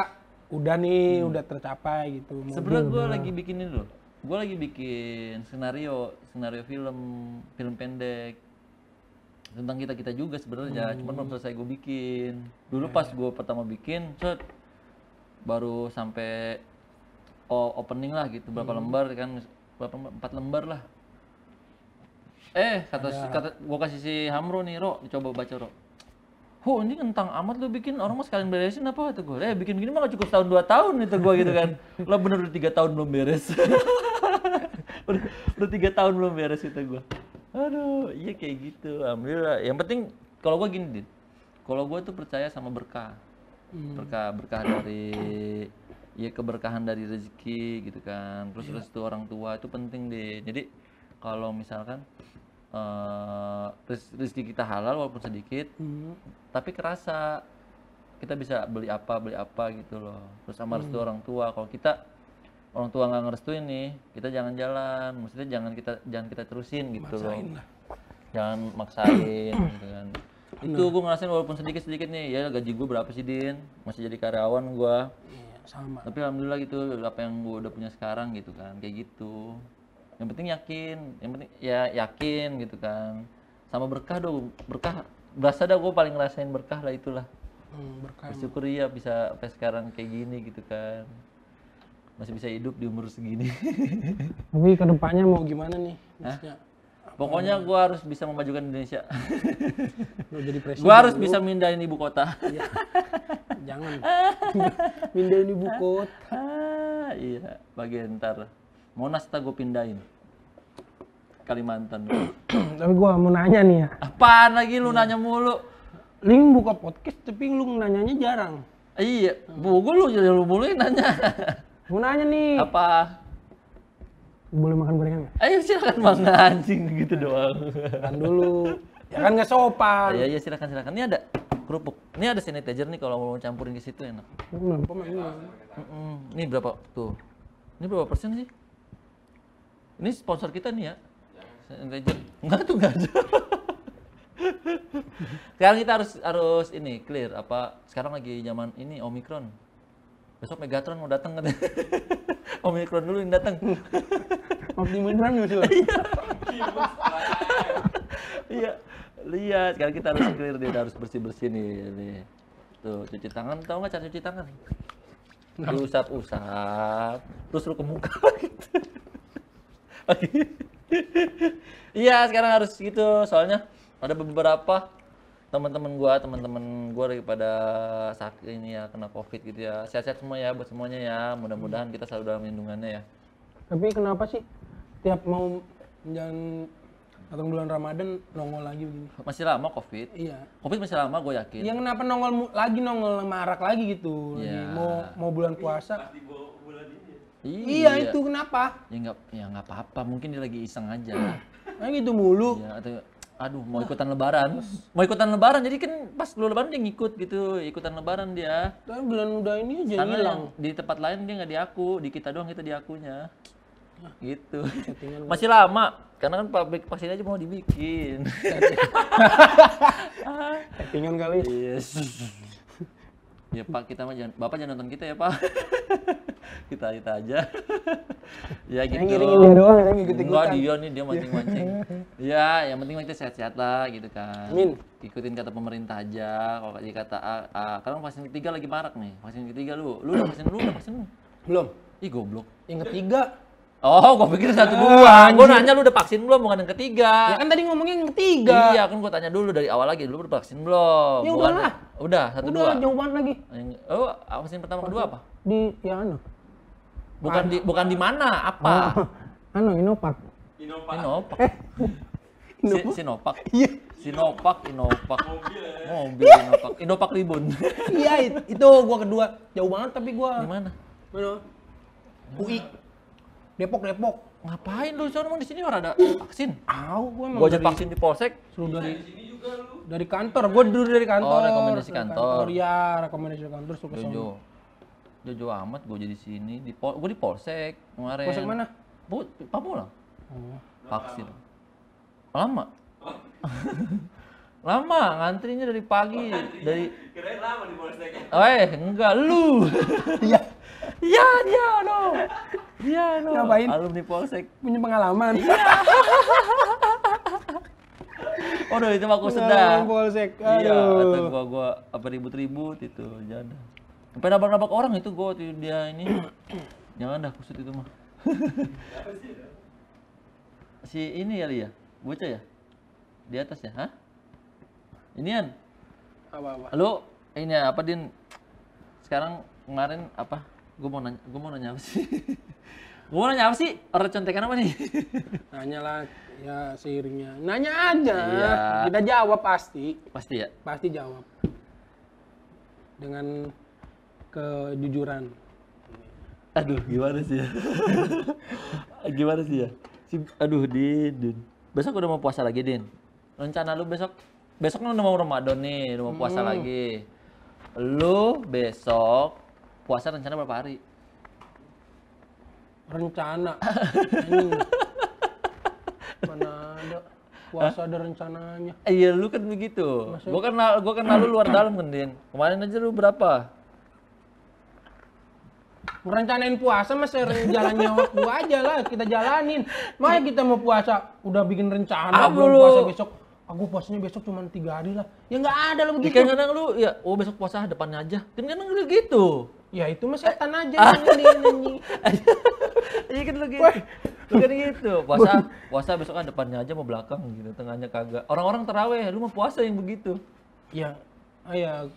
udah nih hmm. udah tercapai gitu sebenarnya gue hmm. lagi bikin ini dulu gue lagi bikin skenario skenario film film pendek tentang kita kita juga sebenarnya hmm. cuma belum selesai gue bikin dulu iya, pas iya. gue pertama bikin set baru sampai opening lah gitu berapa hmm. lembar kan berapa empat lembar lah eh kata Ada. kata gua kasih si Hamro nih Ro coba baca Ro Hu ini tentang amat lu bikin orang mah sekalian beresin apa kata gue eh bikin gini mah gak cukup setahun dua tahun itu gue gitu kan lo bener udah tiga tahun belum beres udah, udah tiga tahun belum beres itu gue aduh iya kayak gitu alhamdulillah yang penting kalau gua gini kalau gua tuh percaya sama berkah hmm. berkah berkah dari ya keberkahan dari rezeki gitu kan terus yeah. restu orang tua itu penting deh jadi kalau misalkan uh, rezeki kita halal walaupun sedikit mm. tapi kerasa kita bisa beli apa beli apa gitu loh terus sama restu hmm. orang tua kalau kita orang tua nggak ngerestuin nih kita jangan jalan maksudnya jangan kita jangan kita terusin gitu maksain loh lah. jangan maksain gitu kan itu gue ngerasain walaupun sedikit sedikit nih ya gaji gue berapa sih din masih jadi karyawan gue hmm sama tapi alhamdulillah gitu apa yang gue udah punya sekarang gitu kan kayak gitu yang penting yakin yang penting ya yakin gitu kan sama berkah dong berkah berasa dah gue paling ngerasain berkah lah itulah hmm, berkah bersyukur ya bisa sampai sekarang kayak gini gitu kan masih bisa hidup di umur segini tapi kedepannya mau gimana nih maksudnya Pokoknya hmm. gue harus bisa memajukan Indonesia. Gue harus bisa mindahin ibu kota. Iya. Jangan. mindahin ibu kota. Ah, iya, bagian ntar. Monas tak gue pindahin. Kalimantan. tapi gue mau nanya nih ya. Apaan lagi lu iya. nanya mulu? Ling buka podcast tapi lu nanyanya jarang. Iya, bu, gue lu jadi lu mulu nanya. mau nanya nih. Apa? boleh makan gorengan gak? Ayo silakan makan nah, anjing gitu doang. Makan dulu. Ya kan gak sopan. Iya iya silakan silakan. Ini ada kerupuk. Ini ada sanitizer nih kalau mau campurin ke situ enak. Ini berapa tuh? Ini berapa persen sih? Ini sponsor kita nih ya. Sanitizer. Enggak tuh enggak ada. sekarang kita harus harus ini clear apa sekarang lagi zaman ini omikron besok Megatron mau datang kan Omicron dulu yang datang Optimus Prime juga iya lihat. sekarang kita harus clear dia harus bersih bersih nih, nih. tuh cuci tangan tahu nggak cara cuci tangan lu usap usap terus lu ke muka gitu iya sekarang harus gitu soalnya ada beberapa teman-teman gue teman-teman gue daripada sakit ini ya kena covid gitu ya sehat-sehat semua ya buat semuanya ya mudah-mudahan hmm. kita selalu dalam lindungannya ya tapi kenapa sih tiap mau jalan atau bulan Ramadan nongol lagi begini. Masih lama Covid? Iya. Covid masih lama gue yakin. Yang kenapa nongol lagi nongol marak lagi gitu. Iya. Lagi mau mau bulan puasa. eh, bulan ini. Ya? Iya, iya, itu kenapa? Ya nggak ya nggak apa-apa, mungkin dia lagi iseng aja. kayak nah, gitu mulu. Iya, atau aduh mau nah. ikutan nah, lebaran terus. mau ikutan lebaran jadi kan pas lu lebaran dia ngikut gitu ikutan lebaran dia tapi bulan udah ini aja Karena hilang di tempat lain dia nggak diaku di kita doang kita diakunya nah, gitu masih lama karena kan pabrik vaksin aja mau dibikin settingan kali yes ya pak kita mah jangan bapak jangan nonton kita ya pak kita kita aja ya gitu yang ngiringin dia doang yang ngikutin enggak dia nih dia mancing mancing Iya, yang penting kita sehat-sehat lah gitu kan. Amin. Ikutin kata pemerintah aja. Kalau dia kata A, ah, A. Ah, Karena vaksin ketiga lagi marak nih. Vaksin ketiga lu, lu udah vaksin lu udah vaksin lu. Belum. Ih goblok. Yang ketiga. Oh, gua pikir satu ah, dua. Uh, gua nanya lu udah vaksin belum bukan yang ketiga. Ya kan tadi ngomongnya yang ketiga. Iya, kan gua tanya dulu dari awal lagi, lu udah vaksin belum? Ya udah lah. Udah, satu udah, dua. Udah, jawaban lagi. Oh, vaksin pertama kedua apa? Di ya anu. Bukan di anu. bukan di mana, apa? Anu, Inovac. Inovac. Inovac. Eh, Sinopak. Sinopak. Iya. Sinopak, Inopak. Mobil. Ya. Mobil Inopak. Inopak Ribon. iya, itu gua kedua. Jauh banget tapi gua. Di mana? Mana? UI. Depok, Depok. Ngapain lu? Soalnya emang di sini orang ada vaksin. Au, gua emang. Gua aja vaksin di Polsek. Suruh dari sini juga Dari kantor. Gua dulu dari kantor. Oh, rekomendasi kantor. Iya, rekomendasi kantor suka Jojo. Jojo amat gua jadi sini di Pol gua di Polsek kemarin. Polsek mana? Bu, Papua. Oh. Vaksin. Lama. lama ngantrinya dari pagi oh, dari kira lama di Polsek. Ya? Oh, eh, enggak lu. Iya. Iya, dia no. dia no. Ngapain? Alumni Polsek punya pengalaman. Iya. Waduh, itu aku sedang. Polsek. Iya, Aduh. Iya, gua gua apa ribut-ribut itu, jangan. Sampai nabrak-nabrak orang itu gua tuh dia ini. jangan dah kusut itu mah. si ini kali ya? bocah ya di atas ya hah an, apa lu eh, ini apa din sekarang kemarin apa gue mau nanya gue mau nanya apa sih gue mau nanya apa sih orang contekan apa nih nanya lah ya seiringnya nanya aja iya. kita jawab pasti pasti ya pasti jawab dengan kejujuran aduh gimana sih ya gimana sih ya aduh din din besok udah mau puasa lagi din rencana lu besok besok lu kan udah mau Ramadan nih udah mau puasa hmm. lagi lu besok puasa rencana berapa hari rencana mana ada puasa ada rencananya iya lu kan begitu Maksud... gua kenal gua kenal lu luar dalam kan din kemarin aja lu berapa Rencanain puasa mas jalan nyawa gua aja lah kita jalanin. Makanya kita mau puasa udah bikin rencana belum puasa besok. Aku ah, puasanya besok cuma tiga hari lah. Ya nggak ada lo begitu. Kadang-kadang lu ya oh besok puasa depannya aja. Kadang-kadang lu gitu. Ya itu mas setan aja ah. nyanyi. Iya kan lu gitu. Bukan gitu. Puasa puasa besok kan depannya aja mau belakang gitu, tengahnya kagak. Orang-orang teraweh, lu mau puasa yang begitu. Ya, ah, ya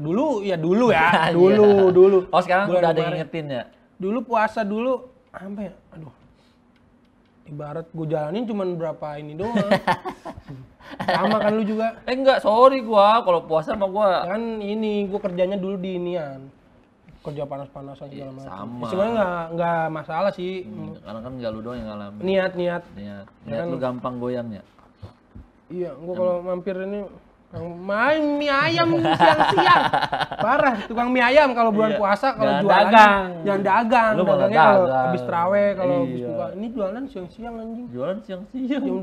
Dulu ya dulu ya, iya. dulu dulu. Oh sekarang Bulan udah ada ingetin ya. Dulu puasa dulu sampai ya? Aduh. Ibarat gue jalanin cuman berapa ini doang. Sama kan lu juga? Eh enggak, sorry gua kalau puasa sama gua kan ini gua kerjanya dulu di inian kerja panas-panasan segala iya, macam. Ya, sama. semuanya sebenarnya nggak nggak masalah sih. Hmm, karena kan nggak lu doang yang ngalamin. Niat niat. Niat. Ya niat, niat kan lu gampang goyangnya. Iya, gua kalau mampir ini kang main mie ayam siang-siang. Parah, tukang mie ayam kalau bulan iya. puasa kalau jualan dagang. jangan dagang. Lu Dagangnya kalau habis trawe kalau iya. habis buka. Ini jualan siang-siang anjing. Jualan siang-siang. Jam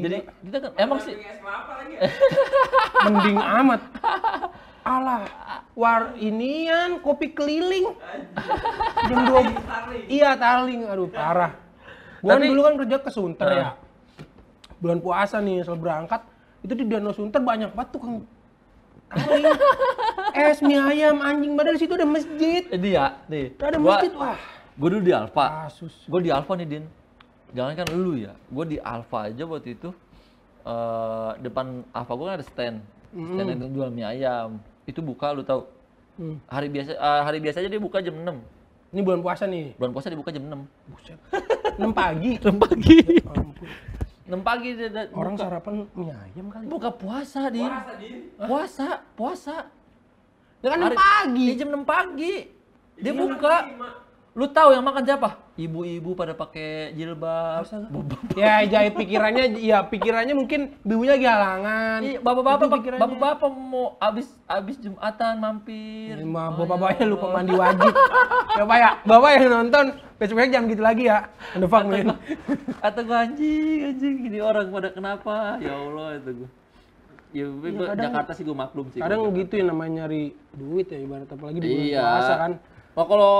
12 gitu. Jadi kita kan emang sih mending amat. Alah, war inian kopi keliling. Jam 12. Iya, tarling. Aduh, parah. Gua kan dulu kan kerja ke Sunter ya. Bulan puasa nih, sel berangkat itu di Danau Sunter banyak banget tukang kari, es mie ayam anjing padahal situ ada masjid iya nih ada gua, masjid wah gue dulu di Alfa gue di Alfa nih Din jangan kan lu ya gue di Alfa aja waktu itu uh, depan Alfa gue kan ada stand mm. stand yang jual mie ayam itu buka lu tau, Mm. Hari biasa uh, hari biasa aja dia buka jam 6. Ini bulan puasa nih. Bulan puasa dibuka jam 6. Buset. 6 pagi. 6 pagi. Ya 6 pagi dia, dia orang sarapan mie ayam kali. Buka puasa, Din. Puasa, Din. Puasa, puasa. Dengan pagi. Di jam 6 pagi. Dia buka. Lu tahu yang makan siapa? Ibu-ibu pada pakai jilbab. Ya jadi pikirannya, ya pikirannya mungkin ibunya galangan. Iya, iya, bapak bapak-bapak, bapak-bapak mau abis abis jumatan mampir. Ya, bapak-bapaknya lupa mandi wajib. ya ya, bapak yang nonton besok jangan gitu lagi ya. The fuck, man. Kata gue anjing, anjing. Gini orang pada kenapa? Ya Allah, itu gue. Ya, ya gua, kadang, Jakarta sih gue maklum sih. Kadang gitu ya namanya nyari duit ya ibarat apalagi di bulan iya. puasa kan. Nah, kalau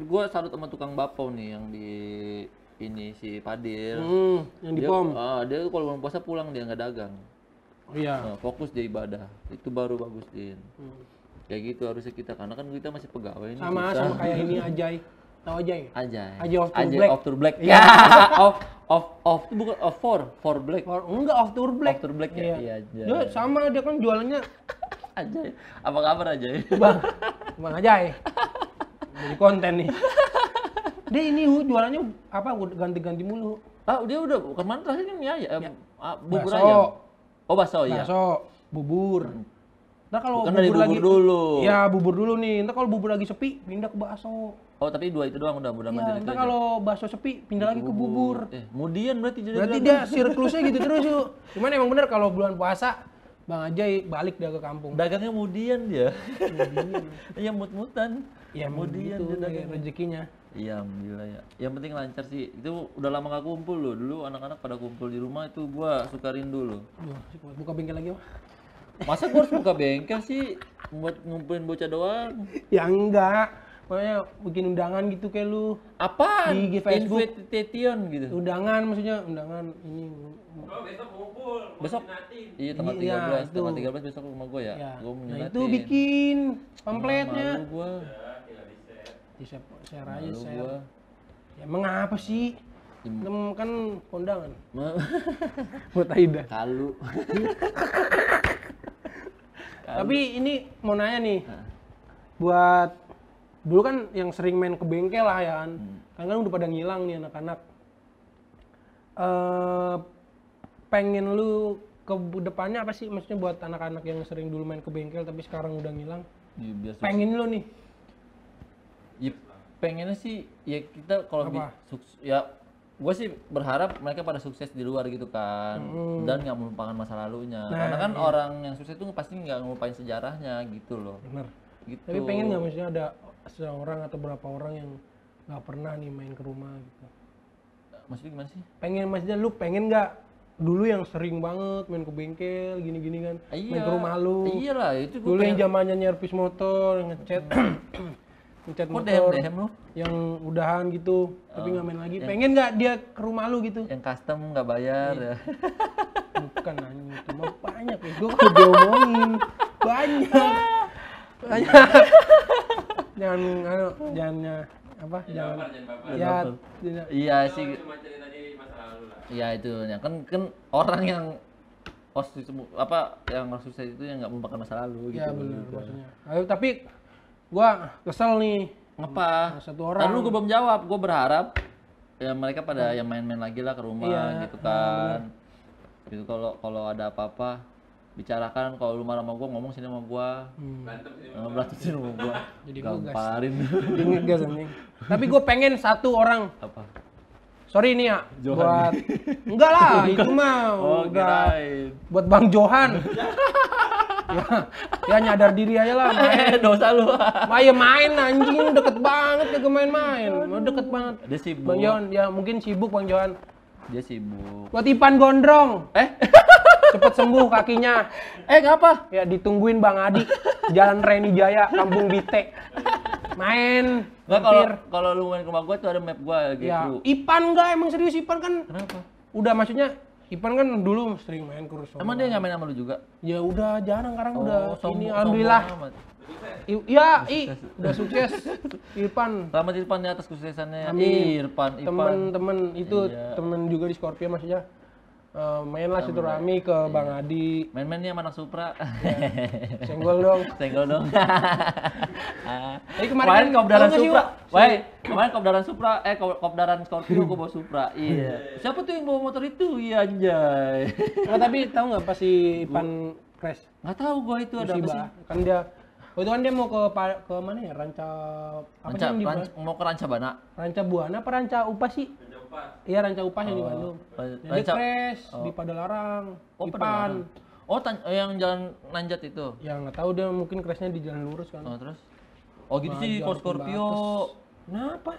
gue salut sama tukang bapau nih yang di ini si Padil. Hmm, yang di pom. Uh, dia kalau bulan puasa pulang dia nggak dagang. Oh iya. Nah, fokus di ibadah. Itu baru bagus Din. Hmm. Kayak gitu harusnya kita karena kan kita masih pegawai ini. Sama sama kayak ini Ajay. Aja ya. Aja. Aja of Tour Ajay Black. Of Tour Black. aja, iya. of of of itu bukan of for for Black. For, enggak of Tour Black. Of Tour Black ya. Iya. aja. Iya, dia sama dia kan jualannya aja. Apa kabar aja, Bang. Bang aja. Jadi konten nih. Dia ini jualannya apa ganti-ganti mulu. Ah, dia udah kemarin terakhir kan ya, ya, ya. Ah, bubur aja. aja, Oh, baso, ya. Baso, bubur. aja, aja, kalau bubur, aja, bubur lagi dulu. Ya, bubur dulu nih. aja, kalau bubur lagi sepi, pindah ke bakso. Oh tapi dua itu doang udah udah ya, Nanti kalau bakso sepi pindah lagi ke oh, bubur. Eh, kemudian berarti jadi berarti dia siklusnya gitu terus yuk. Cuman emang bener kalau bulan puasa Bang Ajay balik dia ke kampung. Dagangnya mudian dia. Mudian. ya mut-mutan. Ya mudian gitu, dia ya, rezekinya. Iya, alhamdulillah ya. Yang penting lancar sih. Itu udah lama gak kumpul loh. Dulu anak-anak pada kumpul di rumah itu gua suka rindu loh. Buka bengkel lagi, Pak. Masa gua harus buka bengkel sih buat ngumpulin bocah doang? Ya enggak pokoknya bikin undangan gitu kayak lu apa di IG Facebook invitation gitu undangan maksudnya undangan ini Oh, besok kumpul besok iya tanggal 13, iya, tanggal 13 besok ke rumah gue ya, ya. gue nah, itu bikin pamfletnya malu gue ya, di share, share aja share gua. ya mengapa sih Dem kan kondangan buat Aida kalu tapi ini mau nanya nih buat dulu kan yang sering main ke bengkel lah ya kan hmm. kan udah pada ngilang nih anak-anak uh, pengen lu ke depannya apa sih maksudnya buat anak-anak yang sering dulu main ke bengkel tapi sekarang udah ngilang ya, biasa pengen sih. lu nih ya, pengennya sih ya kita kalau ya gue sih berharap mereka pada sukses di luar gitu kan hmm. dan nggak melupakan masa lalunya nah, karena kan iya. orang yang sukses itu pasti nggak ngelupain sejarahnya gitu loh Bener. gitu tapi pengen nggak maksudnya ada seorang atau berapa orang yang nggak pernah nih main ke rumah gitu maksudnya gimana sih pengen maksudnya lu pengen nggak dulu yang sering banget main ke bengkel gini-gini kan iya, main ke iya. rumah lu iya lah itu dulu yang zamannya nyerpis motor ngecat ngecat motor DM, DM lu? yang udahan gitu oh, tapi nggak oh, main lagi pengen nggak dia ke rumah lu gitu yang custom nggak bayar iya. ya. bukan nanya itu mah banyak ya gue kan udah banyak banyak jangan anu, jangan ya, apa iya, jangan, jangan, ya iya sih iya itu ya kan kan orang yang positif apa yang sukses itu yang nggak membakar masa lalu iya, gitu. Iya benar gitu. maksudnya. Ayo, tapi gua kesel nih. Apa? Satu orang. Lalu kan gua belum jawab. Gua berharap ya mereka pada hmm. yang main-main lagi lah ke rumah iya, gitu kan. Iya, gitu kalau kalau ada apa-apa bicarakan kalau lu marah sama gua ngomong sini sama gua hmm. berantem sini sama gua jadi gua gamparin dingin gas anjing tapi gua pengen satu orang apa sorry ini ya Johan. buat enggak lah itu mah oh, udah buat Bang Johan ya, ya nyadar diri aja lah main. dosa lu main main anjing deket banget ya, kagak main-main deket banget dia sibuk Bang Johan ya mungkin sibuk Bang Johan dia sibuk buat Ipan Gondrong eh Cepet sembuh kakinya. Eh ngapa? Ya ditungguin Bang Adi. Jalan Reni Jaya, Kampung Bite. Main. Gak kalau kalau lu main ke rumah gue tuh ada map gue gitu. Ya, Ipan nggak emang serius Ipan kan? Kenapa? Udah maksudnya Ipan kan dulu sering main kurus. Emang dia nggak main sama lu juga? Ya udah jarang sekarang oh, udah sombong, ini alhamdulillah. Iya, i udah sukses. Irfan. Selamat Irfan di atas kesuksesannya. Amin. Irfan, Irfan. Temen-temen itu iya. temen juga di Scorpio maksudnya uh, situ rami ke iya. Bang Adi. main mainnya nih sama anak Supra. ya. Senggol dong. Senggol dong. Eh, kemarin, kemarin kopdaran Supra. wae, kemarin kopdaran Supra, eh kopdaran Scorpio gue bawa Supra. Iya. Siapa tuh yang bawa motor itu? Iya anjay. nah, tapi tahu nggak pas si Ipan crash? Gak tahu gue itu ada apa sih? Kan dia Oh, itu kan dia mau ke ke mana ya? Ranca apa ranca, sih ranca, mau ke Ranca Bana? Ranca Buana apa Ranca Upa sih? Iya oh. ranca yang oh. di Bandung. Jadi ranca... Kres, oh. di Padalarang, oh, Ipan. Padalarang. Oh, tan oh, yang jalan nanjat itu? Ya nggak tahu dia mungkin crashnya di jalan lurus kan. Oh, terus? Oh gitu nah, sih kalau Scorpio. Kenapa?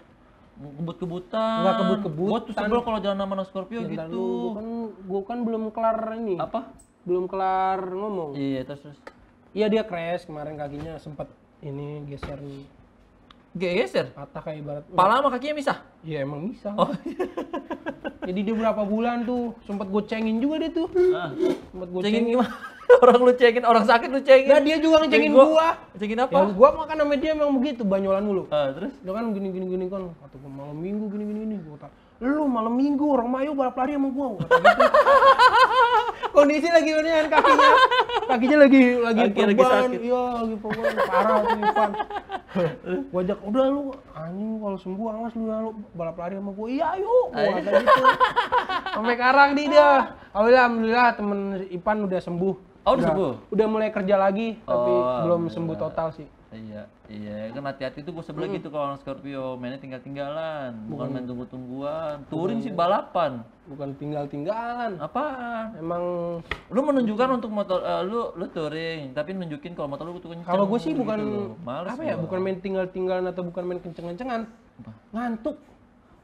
Kebut-kebutan. Enggak kebut-kebutan. Gua tuh kan. sebel kalau jalan sama Scorpio ya, gitu. Gue kan, gua kan belum kelar ini. Apa? Belum kelar ngomong. Iya, terus terus. Iya dia crash kemarin kakinya sempat ini geser nih. Gak Geser? Patah kayak ibarat. Pala sama kakinya bisa? Iya emang bisa. Oh. Jadi dia berapa bulan tuh, sempet gue cengin juga dia tuh. Ah. Sempet gue cengin. cengin gimana? orang lu cengin, orang sakit lu cengin. Nah dia juga ngecengin gua. gua. Cengin apa? Ya, gua makan sama dia emang begitu, banyolan mulu. Ah, terus? Dia kan gini gini gini kan, Atau malam minggu gini gini gini. Gua tak, lu malam minggu orang Mayu balap lari sama gua. Kondisi lagi ini kakinya, kakinya lagi lagi Kaki, perban, iya lagi perban parah tuh Ivan. gua ajak udah lu anjing kalau sembuh awas lu ya lu balap lari sama gua. Iya ayo, gua gitu. Sampai karang di dia. Alhamdulillah, alhamdulillah temen Ipan udah sembuh. Oh, udah, udah sembuh. Udah mulai kerja lagi, tapi oh, belum sembuh total sih. Iya, iya kan hati-hati tuh gue sebelah hmm. gitu kalau orang Scorpio mainnya tinggal-tinggalan, bukan, main tunggu-tungguan. Touring sih balapan. Bukan tinggal-tinggalan. apa Emang lu menunjukkan untuk motor uh, lu lu touring, tapi nunjukin kalau motor lu tuh kenceng. Kalau gue sih gitu. bukan Males apa ya, gua. bukan main tinggal-tinggalan atau bukan main kenceng-kencengan. Ngantuk.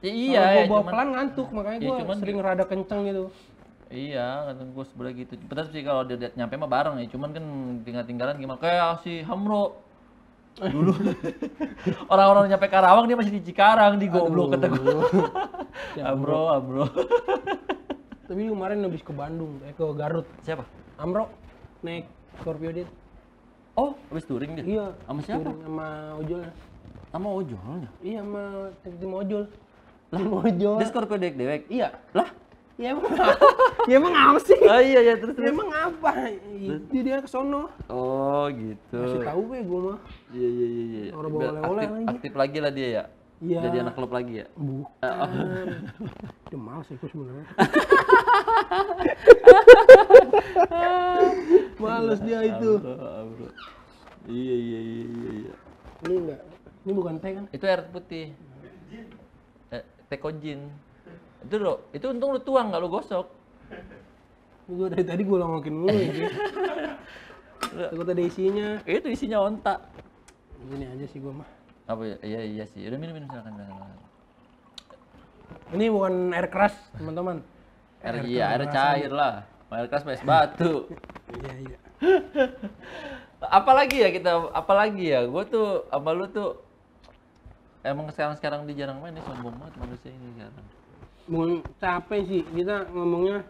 Ya, iya, Kalo gua ya, bawa cuman, pelan ngantuk, ya, makanya ya, gue sering gitu. rada kenceng gitu. Iya, kan gue sebelah gitu. Betul sih kalau dia nyampe mah bareng ya, cuman kan tinggal-tinggalan gimana? Kayak si Hamro dulu orang-orang nyampe Karawang dia masih di Cikarang di goblok kata gue ya, Amro Amro tapi kemarin habis ke Bandung eh ke Garut siapa Amro naik Scorpio dia oh habis touring dia iya sama siapa touring sama ojolnya sama ojolnya iya sama tim ojol lah ojol dia Scorpio dek dewek iya lah ya emang ya emang apa sih oh iya iya terus, ya terus. emang apa jadi dia ke sono oh gitu masih tahu gue gue mah iya iya iya iya orang bawa oleh oleh lagi aktif lagi lah dia ya Iya. Jadi anak klub lagi ya? Bukan. Oh. Dia males ikut sebenarnya. Malas dia itu. Abro, iya, iya iya iya iya. Ini enggak. Ini bukan teh kan? Itu air putih. Eh, teh kojin. Itu lo, itu untung lo tuang nggak lo gosok. Gue dari tadi gue ngomongin lu ya. gue tadi isinya. Itu isinya onta, Gini aja sih gue mah. Apa ya? Iya iya sih. Udah minum minum silakan. Ini bukan air keras teman-teman. Air, air iya air cair lah. Air keras es batu. iya iya. apalagi ya kita, apalagi ya. Gue tuh sama lu tuh emang sekarang sekarang di jarang main nih sombong banget manusia ini sekarang Bukan capek sih, kita ngomongnya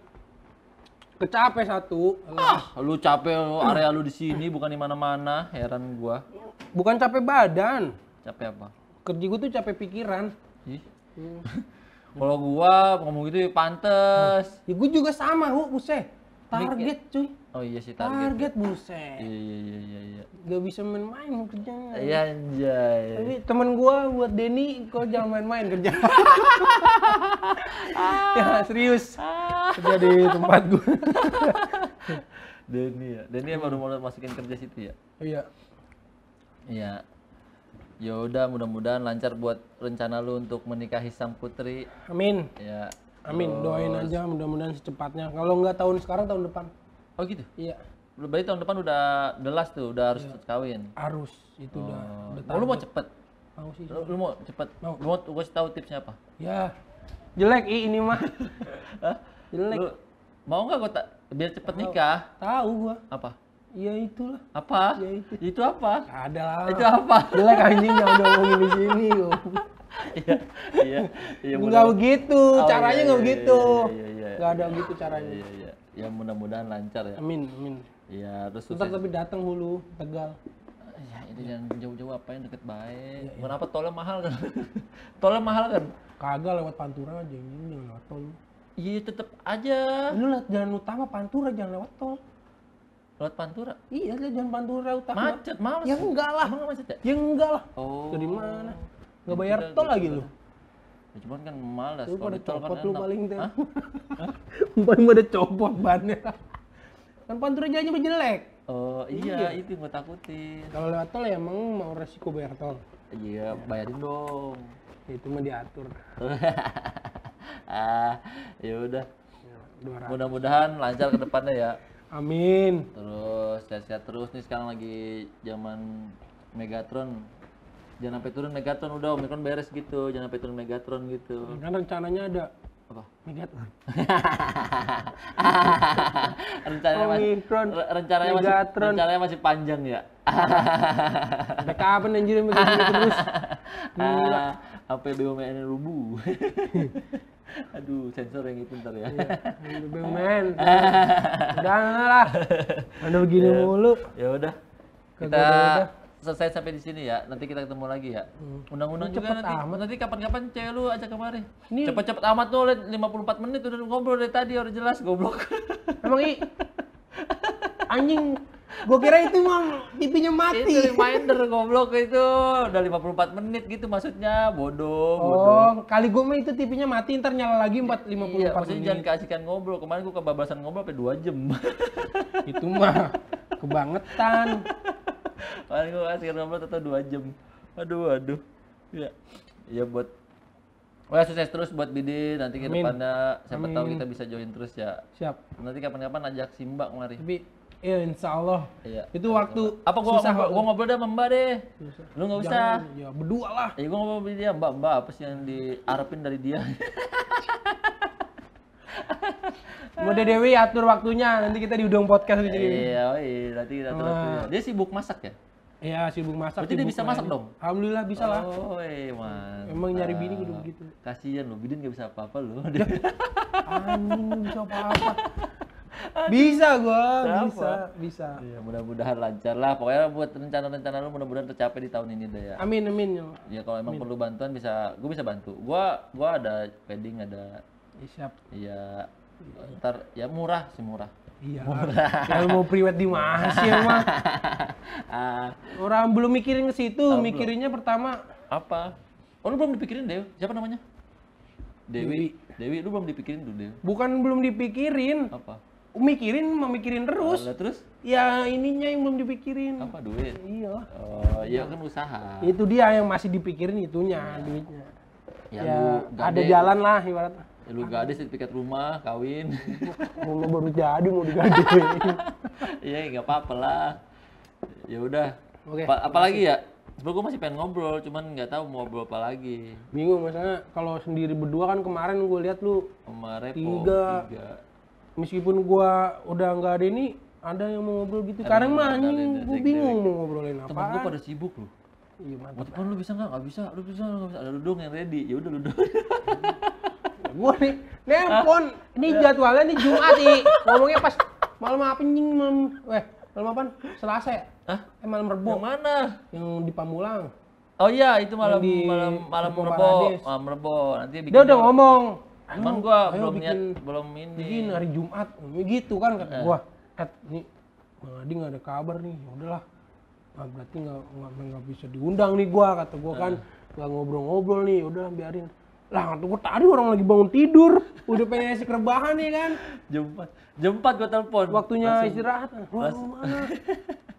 kecape satu. Ah, lu capek lu area lu di sini bukan di mana-mana, heran gua. Bukan capek badan. Capek apa? Kerja gua tuh capek pikiran. Ih. Hmm. Kalau gua ngomong gitu ya pantes. Ya gua juga sama, lu usai Target cuy. Oh iya sih target. Target ya. buset. Iya iya iya iya. iya. Gak bisa main-main kerjanya. Iya anjay. Tapi temen gua buat Denny kok jangan main-main kerja. ya serius. kerja di tempat gua. Denny ya. Denny hmm. baru mau masukin kerja situ ya? Iya. Iya. Ya udah mudah-mudahan lancar buat rencana lu untuk menikahi sang putri. Amin. Ya. Amin, oh. doain aja mudah-mudahan secepatnya. Kalau nggak tahun sekarang tahun depan. Oh gitu. Iya. Berarti tahun depan udah delas tuh, udah harus iya. kawin. Harus, itu oh. udah. udah oh, lu mau cepet? Mau sih. Lu, lu mau cepet? Mau. Lu mau gue kasih tahu tipsnya apa? Ya, jelek i ini mah. jelek. Lu, mau nggak gue tak biar cepet Tau. nikah? Tahu gua. Apa? Ya itulah. Apa? Ya itu. itu apa? Ada lah. Itu apa? Jelek anjing yang udah ngomongin di sini. Iya, iya, iya. Enggak begitu, oh, iya, caranya enggak iya, iya, begitu. Iya, iya, iya. Enggak ada begitu caranya. Iya, iya. Ya mudah-mudahan lancar ya. Amin, amin. Iya, terus Ntar tapi datang hulu Tegal. Ya, itu jangan jauh-jauh apa yang deket baik. Ya, ya. Kenapa tolnya mahal kan? tolnya mahal kan? Kagak lewat pantura aja, ini lewat tol. Iya, tetep aja. Lu lewat jalan utama pantura jangan lewat tol. Lewat Pantura? Iya, lewat jalan Pantura utama. Macet, males. Ya enggak lah. Emang macet ya? Ya enggak lah. Oh. Dari mana? Enggak bayar Tidak, tol lagi lu. Ya, cuman kan malas. Lu pada kan copot kan lu paling teh. paling pada copot bannya. Kan Pantura jalannya jelek. Oh iya, iya. itu gue takutin. Kalau lewat tol ya emang mau resiko bayar tol. Iya, ya. bayarin dong. Itu mah diatur. ah, ya udah. Ya, Mudah-mudahan lancar ke depannya ya. Amin. Terus sehat-sehat terus nih sekarang lagi zaman Megatron. Jangan sampai turun Megatron udah Omicron beres gitu, jangan sampai turun Megatron gitu. Kan rencananya ada apa? Megatron. rencananya Omicron, masih Megatron. rencananya masih panjang ya. Ada kapan anjir Megatron terus? Uh, ah, HP BUMN Rubu. Aduh, sensor yang itu ntar ya. Iya, BUMN. Jangan lah. Anda begini ya, mulu. Ya udah. Kita selesai sampai di sini ya. Nanti kita ketemu lagi ya. Hmm. Undang-undang hmm. juga nanti. Amat. Nanti kapan-kapan cewek lu ajak kemari. Cepet-cepet amat tuh, 54 menit udah ngobrol dari tadi, udah jelas goblok. Emang i anjing Gue kira itu mah TV-nya mati. Itu reminder goblok itu. Udah 54 menit gitu maksudnya. Bodoh, oh, bodoh. kali gue mah itu TV-nya mati ntar nyala lagi 4 54 iya, menit. jangan keasikan ngobrol. Kemarin gue kebabasan ngobrol sampai 2 jam. itu mah kebangetan. Kemarin gue keasikan ngobrol tetap 2 jam. Aduh, aduh. Ya. Ya buat Oh ya sukses terus buat bidin nanti ke depannya siapa tahu kita bisa join terus ya. Siap. Nanti kapan-kapan ajak Simba kemari. Tapi Iya insya Allah. Iya. Itu waktu Apa gua susah Gua, gua ngobrol deh sama Mbak deh. Susah. Lu gak usah. Ya berdua lah. Ya gua ngobrol sama dia, Mbak, Mbak apa sih yang diarepin dari dia? udah Dewi atur waktunya, nanti kita diundang podcast gitu. Iya, iya, nanti kita atur ah. waktunya. Dia sibuk masak ya? Iya, sibuk masak. Berarti dia bisa masak dong? Alhamdulillah bisa lah. Oh, iya, man. Emang nyari bini gitu? begitu. Kasihan lo, bini gak bisa apa-apa lo. Anjing bisa apa-apa bisa gue bisa bisa iya, mudah-mudahan lancar lah pokoknya buat rencana-rencana lu mudah-mudahan tercapai di tahun ini deh ya amin amin yo ya iya, kalau emang amin. perlu bantuan bisa gua bisa bantu gua gua ada wedding ada iya, siap iya ntar ya murah sih murah Iya. Kalau mau priwet di mana sih mah Uh, Orang belum mikirin ke situ, mikirinnya belum. pertama apa? Oh lu belum dipikirin deh Siapa namanya? Dewi. Dewi, Dewi lu belum dipikirin tuh Dewi. Bukan belum dipikirin. Apa? mikirin memikirin terus. Oh, terus? Ya ininya yang belum dipikirin. Apa duit? Iya. Oh, iya kan usaha. Itu dia yang masih dipikirin itunya, ya. duitnya. Ya, ya lu ada jalan lah ibarat Ya, lu gak ada sertifikat rumah, kawin. mau baru jadi mau digaji. Iya, nggak apa-apa lah. Ya udah. Oke. Okay, apalagi ya? Sebenernya gue masih pengen ngobrol, cuman nggak tahu mau ngobrol apa lagi. Bingung, misalnya kalau sendiri berdua kan kemarin gue lihat lu kemarin Repo, oh, tiga, tiga meskipun gua udah nggak ada ini ada yang mau ngobrol gitu kadang mah anjing gua bingung mau ngobrolin apa temen gua pada sibuk loh iya mantap lu bisa nggak nggak bisa lu bisa nggak bisa ada dong yang ready ya udah dong. gua nih nelpon ah, ini iya. jadwalnya nih Jumat nih ngomongnya pas malam apa anjing malam weh malam apa Selasa ya Hah? Eh malam Rebo. Yang mana? Yang di Pamulang. Oh iya, itu malam di malam malam Rebo. Malam Rebo. Nanti bikin Dia udah ngomong emang gua ayo belum bikin, niat, belum ini. Bikin hari Jumat, gitu kan kata eh. gua. Kat, nih Bang Adi nggak ada kabar nih, ya udahlah. Nah, berarti nggak nggak bisa diundang nih gua kata gua kan eh. nggak ngobrol-ngobrol nih, ya udah biarin. Lah, kata gua tadi orang lagi bangun tidur, udah pengen nasi kerbahan nih kan. Jemput, jemput gua telepon. Waktunya Masin. istirahat. Gua mana?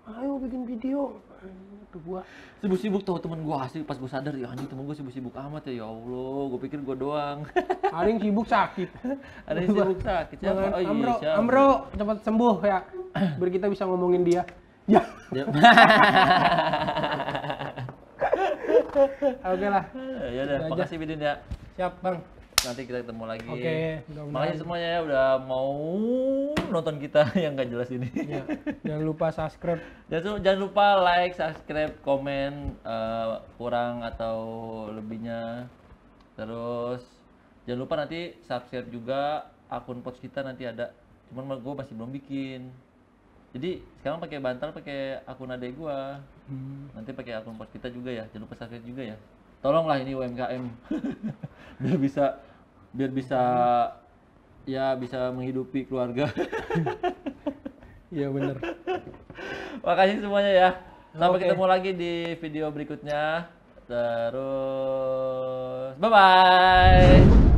ayo bikin video aduh gua sibuk-sibuk tau temen gua asli pas gua sadar ya anjing temen gua sibuk-sibuk amat ya ya Allah gua pikir gua doang ada yang sibuk sakit ada yang sibuk sakit siapa? Oh, iya, Amro, siapa? Amro cepat sembuh ya biar kita bisa ngomongin dia ya, ya. oke lah ya udah makasih Bidin ya siap bang nanti kita ketemu lagi. Oke, okay, Makasih semuanya ya udah mau nonton kita yang nggak jelas ini. Ya, jangan lupa subscribe. Jangan, jangan lupa like, subscribe, komen uh, kurang atau lebihnya. Terus jangan lupa nanti subscribe juga akun post kita nanti ada. Cuman gue masih belum bikin. Jadi sekarang pakai bantal pakai akun adek gue. Hmm. Nanti pakai akun post kita juga ya. Jangan lupa subscribe juga ya tolonglah ini UMKM biar bisa biar bisa hmm. ya bisa menghidupi keluarga. Iya benar Makasih semuanya ya. Sampai okay. ketemu lagi di video berikutnya. Terus bye bye.